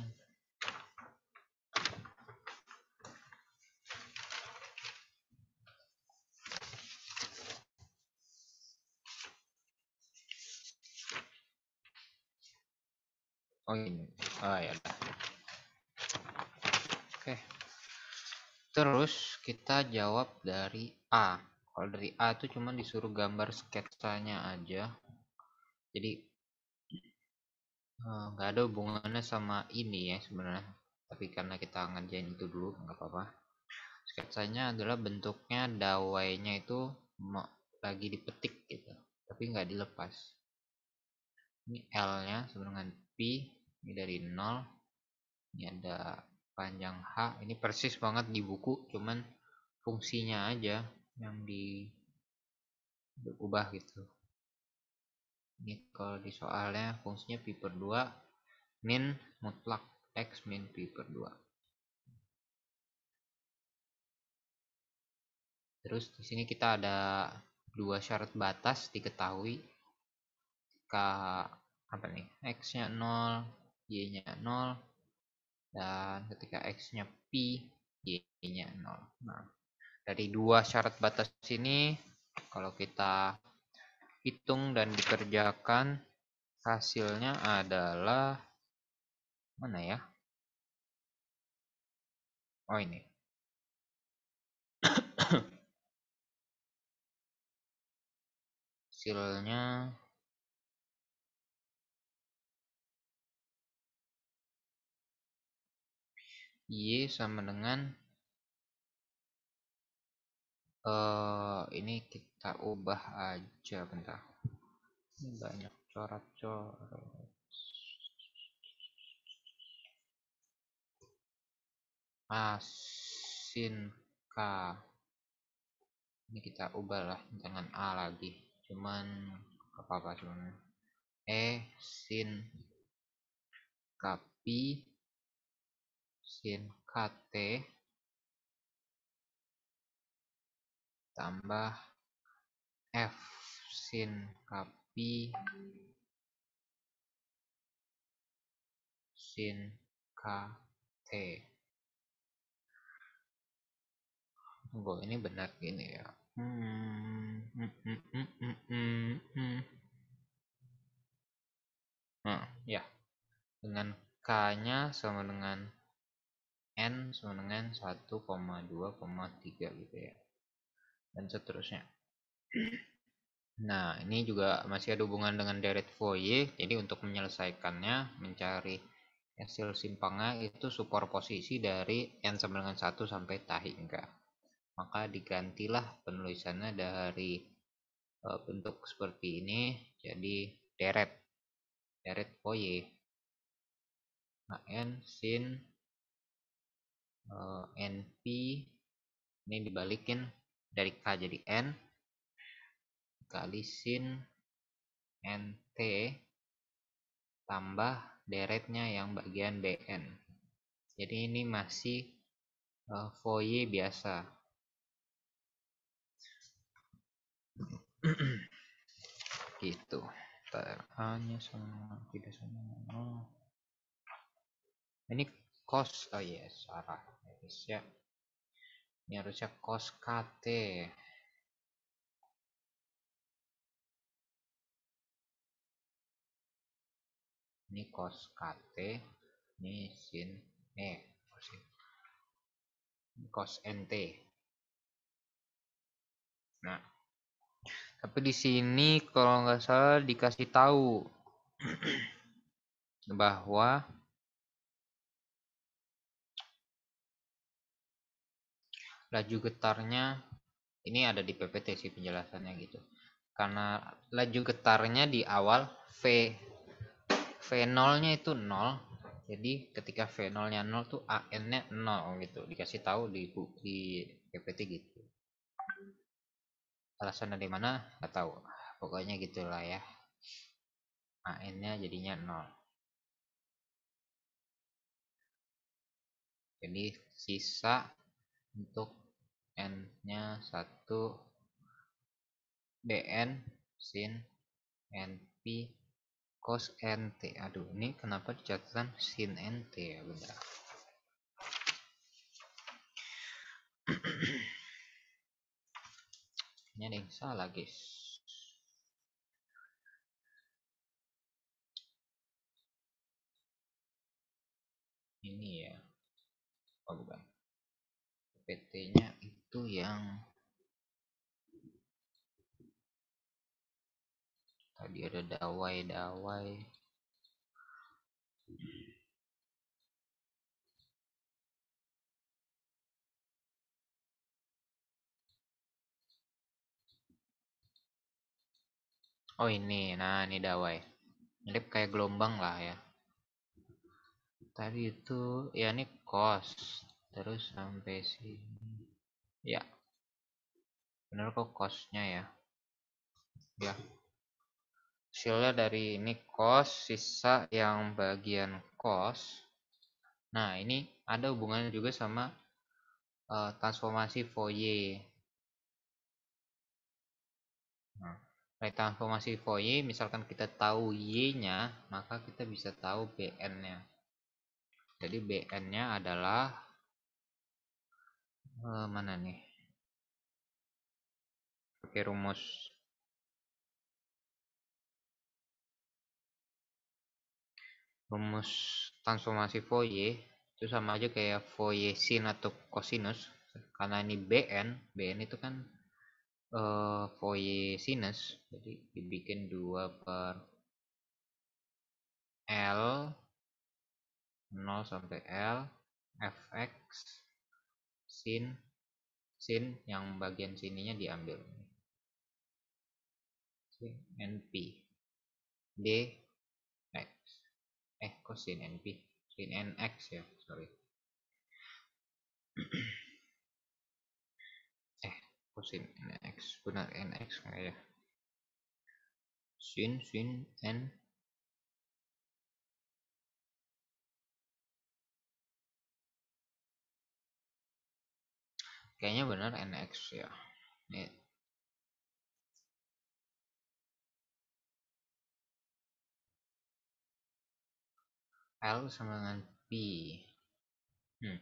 oh ini iya. oh ya udah oke terus kita jawab dari A kalau dari A itu cuma disuruh gambar sketsanya aja jadi eh, nggak ada hubungannya sama ini ya sebenarnya tapi karena kita ngerjain itu dulu nggak apa-apa sketsanya adalah bentuknya dawainya itu lagi dipetik gitu tapi nggak dilepas ini L nya sebenarnya P ini dari 0 ini ada panjang H ini persis banget di buku cuman fungsinya aja yang di diubah gitu ini kalau di soalnya fungsinya pi per 2 min mutlak x min pi per 2 terus di sini kita ada dua syarat batas diketahui k apa nih x nya 0 y-nya 0 dan ketika x-nya p y-nya 0. Nah, dari dua syarat batas ini kalau kita hitung dan dikerjakan hasilnya adalah mana ya? Oh ini. *coughs* hasilnya Y sama dengan uh, ini kita ubah aja bentar ini banyak corak corak asin k ini kita ubahlah dengan a lagi cuman apa apa cuman e sin kapi sin kt tambah F sin KP sin kt gue ini benar gini ya hmm, hmm, hmm, Nah, ya dengan K-nya sama dengan n sama dengan 1,2,3 gitu ya dan seterusnya nah ini juga masih ada hubungan dengan deret Fourier jadi untuk menyelesaikannya mencari hasil simpangnya itu support posisi dari n sama dengan 1 sampai enggak maka digantilah penulisannya dari e, bentuk seperti ini jadi deret deret Fourier nah, n sin uh, eh, NP ini dibalikin dari K jadi N kali sin NT tambah deretnya yang bagian BN jadi ini masih uh, biasa *clears throat* gitu hanya sama tidak sama oh. ini cos oh iya yes, salah harusnya ini harusnya cos kt ini cos kt ini sin e ini cos nt nah tapi di sini kalau nggak salah dikasih tahu *clears throat* bahwa laju getarnya ini ada di PPT sih penjelasannya gitu karena laju getarnya di awal V V0 nya itu 0 jadi ketika V0 nya 0 tuh AN nya 0 gitu dikasih tahu di, di PPT gitu alasan dari mana nggak tahu pokoknya gitulah ya AN nya jadinya 0 jadi sisa untuk n-nya 1 dn sin np cos nt. Aduh, ini kenapa dicatatkan sin nt ya, Bunda? *clears throat* ini ada yang salah, guys. Ini ya. Oh, bukan. PT-nya itu yang tadi ada dawai-dawai Oh ini, nah ini dawai Mirip kayak gelombang lah ya Tadi itu, ya ini kos Terus sampai sini ya bener kok costnya ya ya hasilnya dari ini cost sisa yang bagian cost nah ini ada hubungannya juga sama uh, transformasi Fourier nah, transformasi Fourier misalkan kita tahu Y nya maka kita bisa tahu BN nya jadi BN nya adalah uh, mana nih pakai rumus rumus transformasi Fourier itu sama aja kayak Fourier sin atau cosinus karena ini BN BN itu kan uh, Fourier sinus jadi dibikin 2 per L 0 sampai L fx sin sin yang bagian sininya diambil sin NP D X eh kok sin NP sin NX ya sorry *clears throat* eh sin NX benar NX kayak ya? sin sin N kayaknya benar NX ya ini L sama dengan P hmm.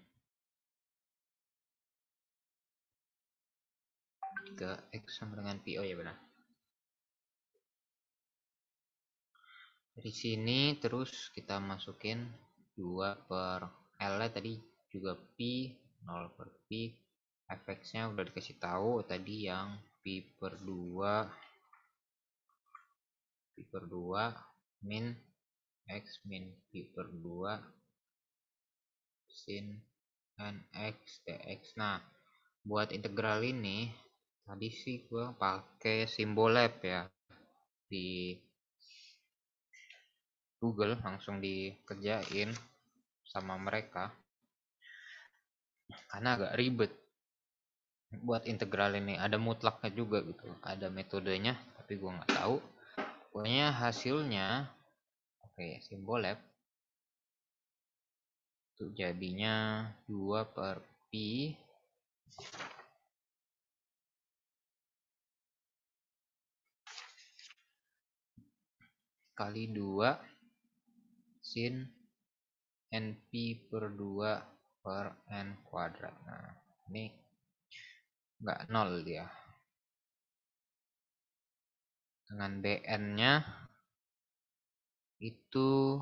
ke X sama dengan P oh ya benar dari sini terus kita masukin 2 per L tadi juga P 0 per P efeknya udah dikasih tahu tadi yang pi per 2 pi per 2 min x min pi per 2 sin nx dx nah buat integral ini tadi sih gue pakai simbol lab ya di Google langsung dikerjain sama mereka karena agak ribet buat integral ini ada mutlaknya juga gitu ada metodenya tapi gue nggak tahu pokoknya hasilnya oke okay, simbol lab itu jadinya 2 per pi kali 2 sin np per 2 per n kuadrat nah ini nggak nol dia dengan bn-nya itu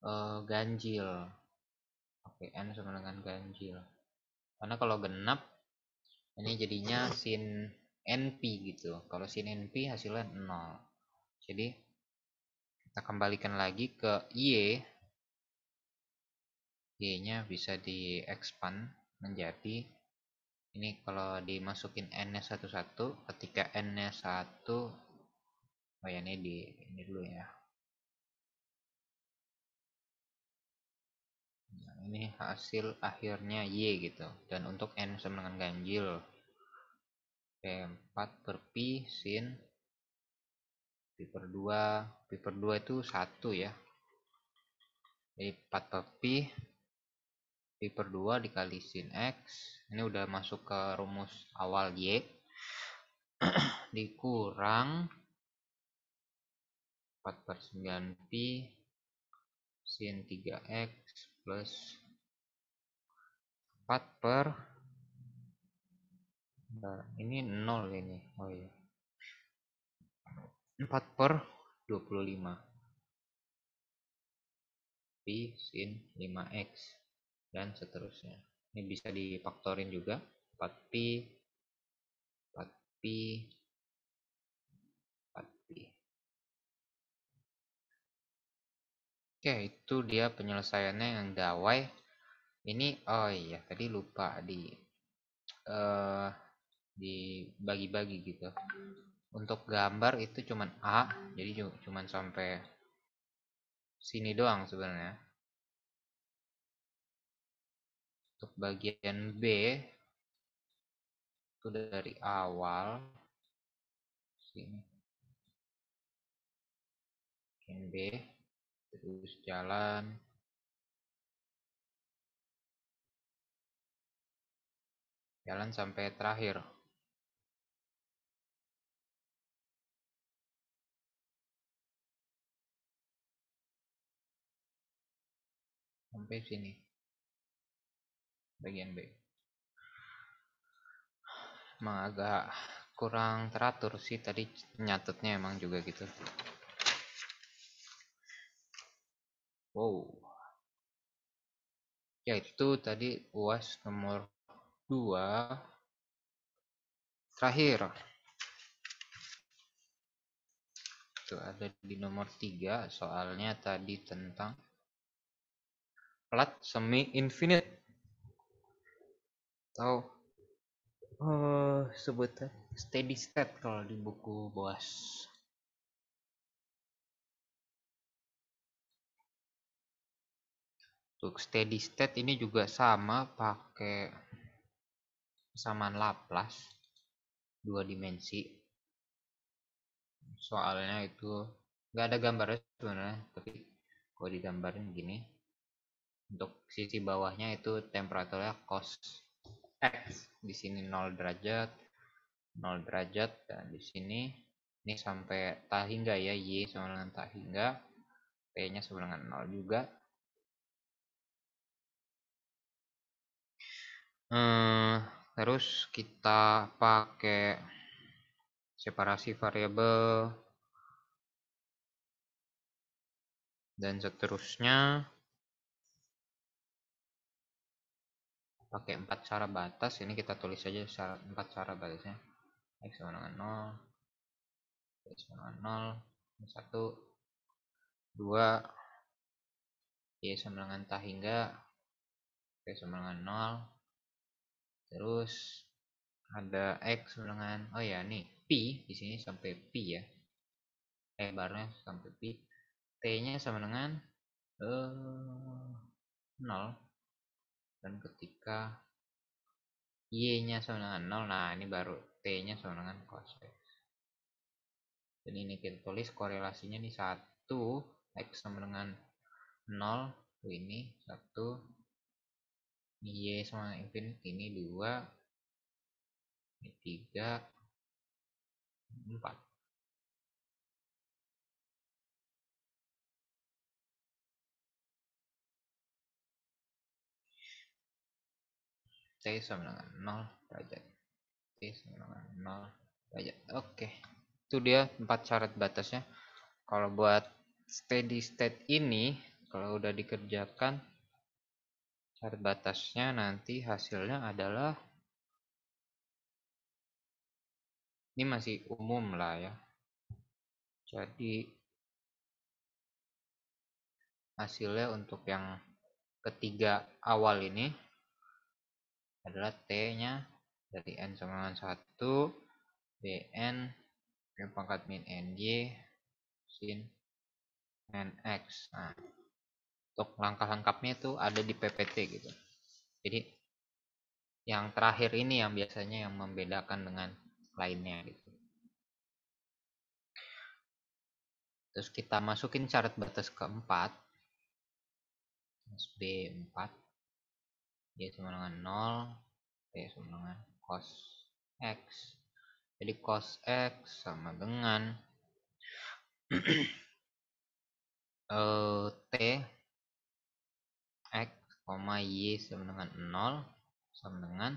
uh, ganjil oke n sama dengan ganjil karena kalau genap ini jadinya sin np gitu kalau sin np hasilnya nol jadi kita kembalikan lagi ke y y nya bisa diekspand menjadi ini kalau dimasukin n nya satu-satu ketika n nya satu oh ya ini di ini dulu ya nah, ini hasil akhirnya y gitu dan untuk n sama dengan ganjil P4 per pi sin pi per 2 pi per 2 itu satu ya jadi 4 per pi pi per 2 dikali sin x ini udah masuk ke rumus awal Y *clears throat* dikurang 4 per 9 pi sin 3x plus 4 per nah, ini 0 ini oh iya 4 per 25 pi sin 5x dan seterusnya ini bisa difaktorin juga 4P 4P 4P oke itu dia penyelesaiannya yang gawai ini oh iya tadi lupa di uh, dibagi-bagi gitu untuk gambar itu cuman A jadi cuman sampai sini doang sebenarnya untuk bagian B itu dari awal sini bagian B terus jalan jalan sampai terakhir sampai sini bagian B emang agak kurang teratur sih tadi nyatetnya emang juga gitu wow yaitu tadi uas nomor 2 terakhir itu ada di nomor 3 soalnya tadi tentang plat semi infinite atau uh, sebutan steady state kalau di buku Boas untuk steady state ini juga sama pakai persamaan Laplace dua dimensi soalnya itu nggak ada gambarnya sebenarnya tapi kalau digambarin gini untuk sisi bawahnya itu temperaturnya cos X. Di sini 0 derajat, 0 derajat, dan di sini ini sampai tak hingga ya, Y sama dengan tak hingga, p nya sama dengan 0 juga. Hmm, terus kita pakai separasi variabel dan seterusnya pakai empat cara batas ini kita tulis saja empat cara batasnya x sama dengan 0 x sama dengan 0 1 2 y sama dengan tak hingga y sama dengan 0 terus ada x sama dengan oh ya nih pi di sini sampai pi ya lebarnya eh, sampai pi t nya sama dengan eh, 0 dan ketika y-nya sama dengan 0 nah ini baru t-nya sama dengan cos x dan ini kita tulis korelasinya di 1 x sama dengan 0 ini 1 y sama dengan infinity ini 2 ini 3 4 sama dengan 0 derajat T sama dengan 0 derajat oke itu dia empat syarat batasnya kalau buat steady state ini kalau udah dikerjakan syarat batasnya nanti hasilnya adalah ini masih umum lah ya jadi hasilnya untuk yang ketiga awal ini adalah T-nya dari N sama dengan 1 BN yang pangkat min n NY sin n x Nah, untuk langkah lengkapnya itu ada di PPT gitu. Jadi yang terakhir ini yang biasanya yang membedakan dengan lainnya gitu. Terus kita masukin syarat batas keempat. B4 Y sama dengan 0 t sama dengan cos X jadi cos X sama dengan uh, *clears throat* T X, koma Y sama dengan 0 sama dengan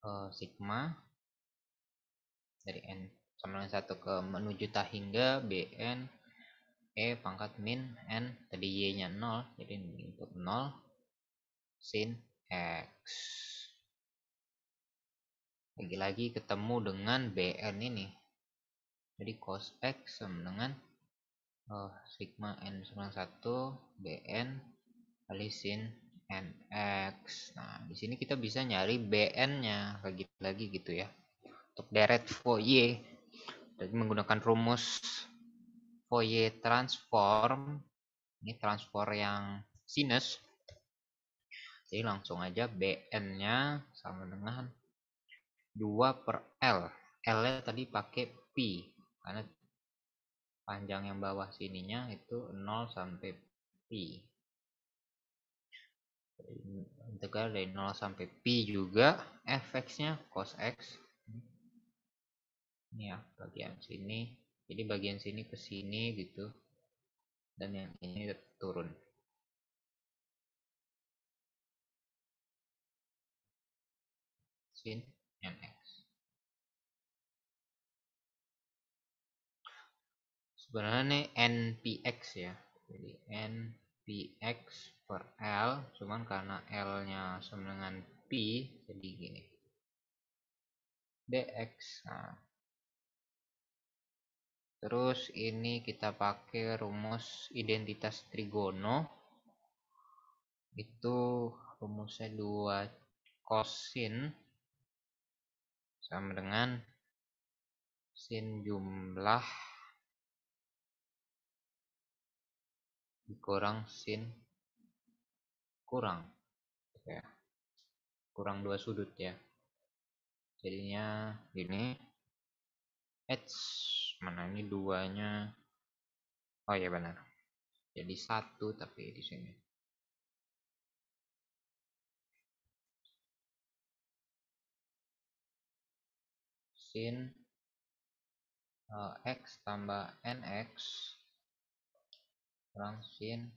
uh, sigma dari N sama dengan 1 ke menuju tak hingga BN E pangkat min N tadi Y nya 0 jadi untuk 0 sin X lagi-lagi ketemu dengan BN ini jadi cos X sama dengan oh, sigma n 1 BN kali sin NX nah di sini kita bisa nyari BN nya lagi-lagi gitu ya untuk deret Fourier jadi menggunakan rumus Fourier transform ini transform yang sinus jadi langsung aja BN-nya sama dengan 2 per L. L-nya tadi pakai P. Karena panjang yang bawah sininya itu 0 sampai Pi. Integral dari 0 sampai P juga. Fx-nya cos X. Ini ya, bagian sini. Jadi bagian sini ke sini gitu. Dan yang ini turun. sin nx. Sebenarnya ini npx ya. Jadi npx per L, cuman karena L-nya sama dengan P, jadi gini. dx. Nah. Terus ini kita pakai rumus identitas trigono itu rumusnya 2 cosin sama dengan sin jumlah dikurang sin kurang ya kurang dua sudut ya jadinya ini h mana ini duanya oh ya benar jadi satu tapi di sini sin uh, x tambah nx kurang sin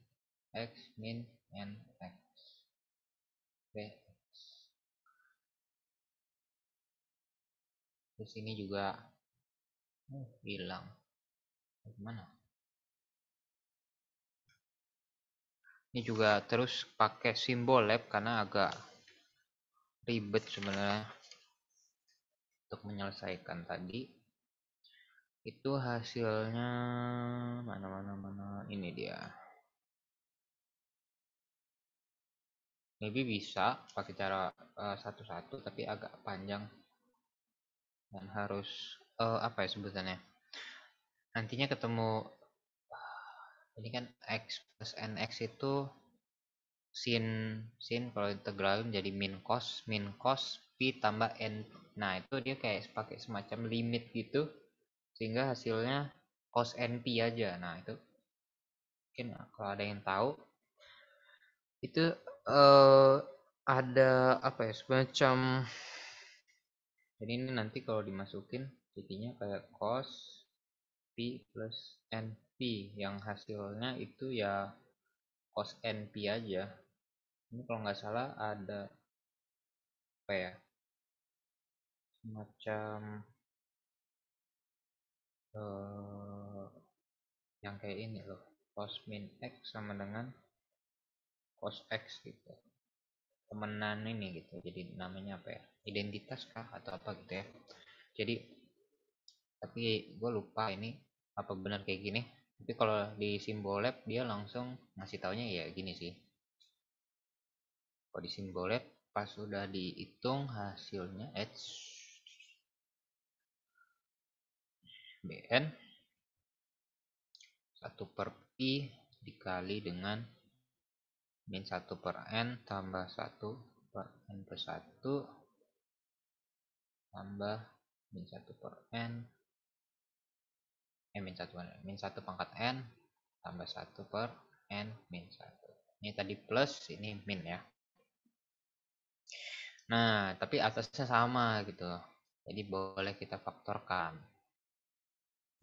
x min nx oke terus ini juga uh, hilang nah, gimana ini juga terus pakai simbol lab karena agak ribet sebenarnya untuk menyelesaikan tadi itu hasilnya mana mana mana ini dia maybe bisa pakai cara eh, satu-satu uh, tapi agak panjang dan harus uh, apa ya sebutannya nantinya ketemu *sighs* ini kan x plus nx itu sin sin kalau integral jadi min cos min cos pi tambah n Nah, itu dia kayak pakai semacam limit gitu sehingga hasilnya cos NP aja. Nah, itu mungkin nah, kalau ada yang tahu itu uh, ada apa ya semacam jadi ini nanti kalau dimasukin jadinya kayak cos P plus NP yang hasilnya itu ya cos NP aja ini kalau nggak salah ada apa ya Macam uh, eh, yang kayak ini loh cos min x sama dengan cos x gitu temenan ini gitu jadi namanya apa ya identitas kah atau apa gitu ya jadi tapi gue lupa ini apa benar kayak gini tapi kalau di simbol lab dia langsung ngasih taunya ya gini sih kalau di simbol lab pas sudah dihitung hasilnya edge eh, BN 1 per Pi dikali dengan min 1 per N tambah 1 per N plus 1 tambah min 1 per N eh min 1 per N min 1 pangkat N tambah 1 per N min 1 ini tadi plus ini min ya nah tapi atasnya sama gitu jadi boleh kita faktorkan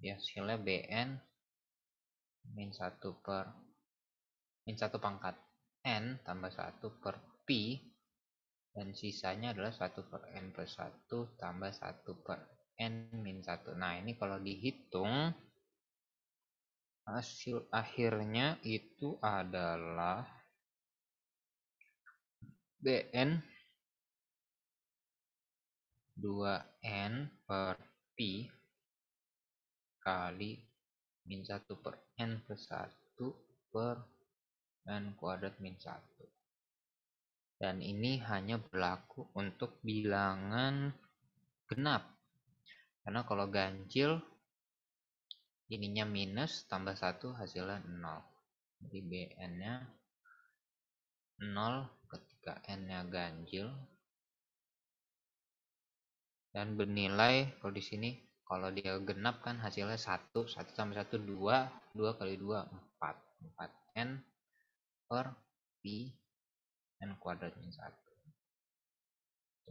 ya hasilnya bn min 1 per min 1 pangkat n tambah 1 per P dan sisanya adalah 1 per n per 1 tambah 1 per n min 1 nah ini kalau dihitung hasil akhirnya itu adalah bn 2n per P kali min 1 per n plus 1 per n kuadrat min 1. Dan ini hanya berlaku untuk bilangan genap. Karena kalau ganjil, ininya minus, tambah 1 hasilnya 0. Jadi BN-nya 0 ketika N-nya ganjil. Dan bernilai kalau di sini kalau dia genap kan hasilnya 1 1 sama 1 2 2 kali 2 4 4 n per p n kuadratnya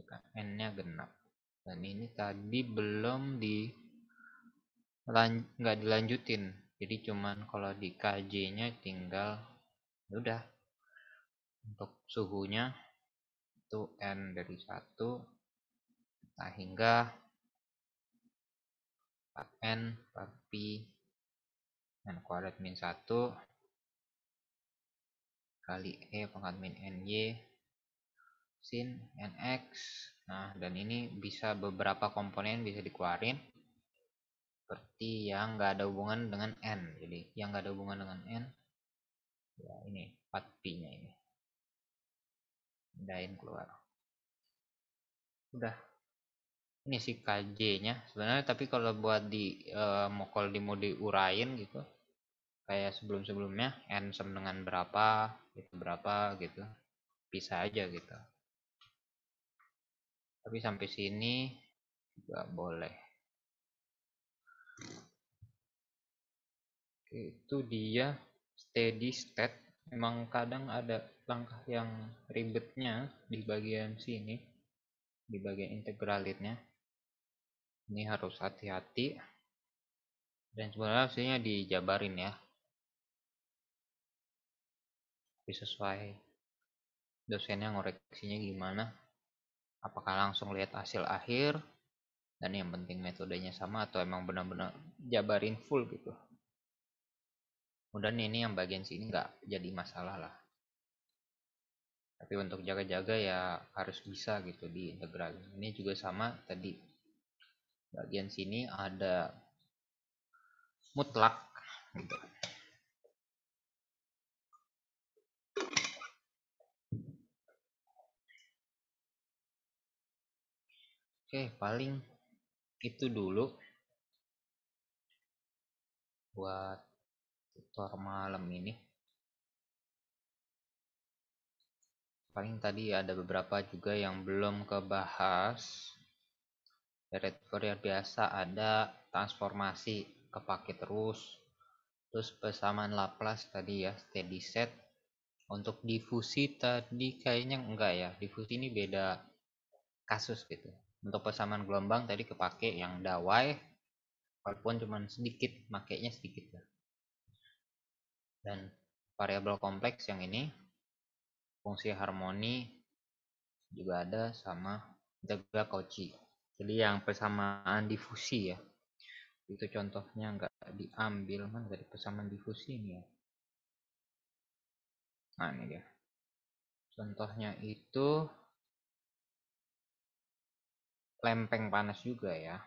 1 kan n nya genap dan ini tadi belum di nggak dilanjutin jadi cuman kalau di KJ nya tinggal ya udah untuk suhunya itu N dari 1 nah, hingga part n part p n kuadrat min 1 kali e pangkat min n y sin n x nah dan ini bisa beberapa komponen bisa dikeluarin seperti yang nggak ada hubungan dengan n jadi yang nggak ada hubungan dengan n ya ini 4 p nya ini pindahin keluar udah ini si KJ nya sebenarnya tapi kalau buat di uh, mau kalau di mau diurain gitu kayak sebelum-sebelumnya n sama dengan berapa itu berapa gitu bisa aja gitu tapi sampai sini juga boleh itu dia steady state memang kadang ada langkah yang ribetnya di bagian sini di bagian integralitnya ini harus hati-hati dan sebenarnya hasilnya dijabarin ya tapi sesuai dosennya ngoreksinya gimana apakah langsung lihat hasil akhir dan yang penting metodenya sama atau emang benar-benar jabarin full gitu kemudian ini yang bagian sini nggak jadi masalah lah tapi untuk jaga-jaga ya harus bisa gitu di diintegrasi ini juga sama tadi bagian sini ada mutlak gitu. Oke, paling itu dulu buat tutor malam ini. Paling tadi ada beberapa juga yang belum kebahas dari biasa ada transformasi kepake terus terus persamaan Laplace tadi ya steady set untuk difusi tadi kayaknya enggak ya difusi ini beda kasus gitu untuk persamaan gelombang tadi kepake yang dawai walaupun cuman sedikit makainya sedikit ya dan variabel kompleks yang ini fungsi harmoni juga ada sama integral Cauchy jadi yang persamaan difusi ya itu contohnya nggak diambil mana dari persamaan difusi ini ya nah ini dia contohnya itu lempeng panas juga ya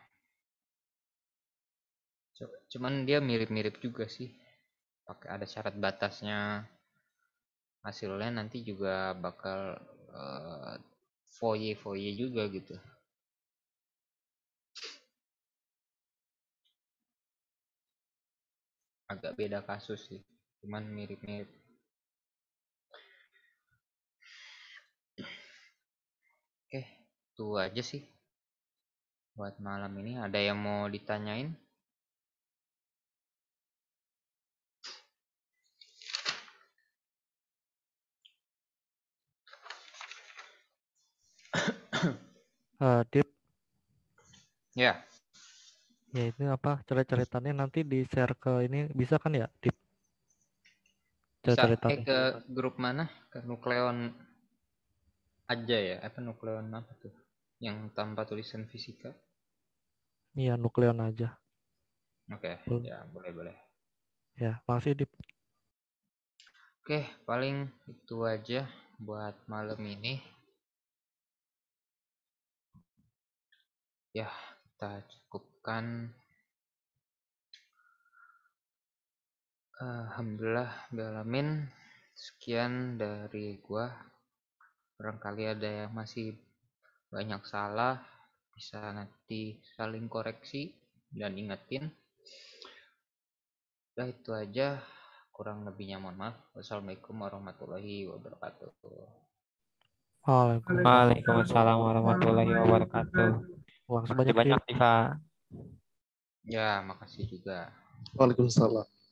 cuman dia mirip-mirip juga sih pakai ada syarat batasnya hasilnya nanti juga bakal uh, eh, foye foye juga gitu agak beda kasus sih cuman mirip-mirip oke itu aja sih buat malam ini ada yang mau ditanyain Uh, Ya. Yeah ya itu apa cerita-ceritanya nanti di share ke ini bisa kan ya tip cerita eh, ke grup mana ke nukleon aja ya apa nukleon apa tuh yang tanpa tulisan fisika iya nukleon aja oke okay, ya boleh boleh ya masih di oke paling itu aja buat malam ini ya kita lakukan eh, Alhamdulillah Bialamin Sekian dari gua Barangkali ada yang masih banyak salah Bisa nanti saling koreksi dan ingetin Udah itu aja Kurang lebihnya mohon maaf Wassalamualaikum warahmatullahi wabarakatuh Waalaikumsalam warahmatullahi wabarakatuh Uang sebanyak banyak Tifa Ya, makasih juga. Waalaikumsalam.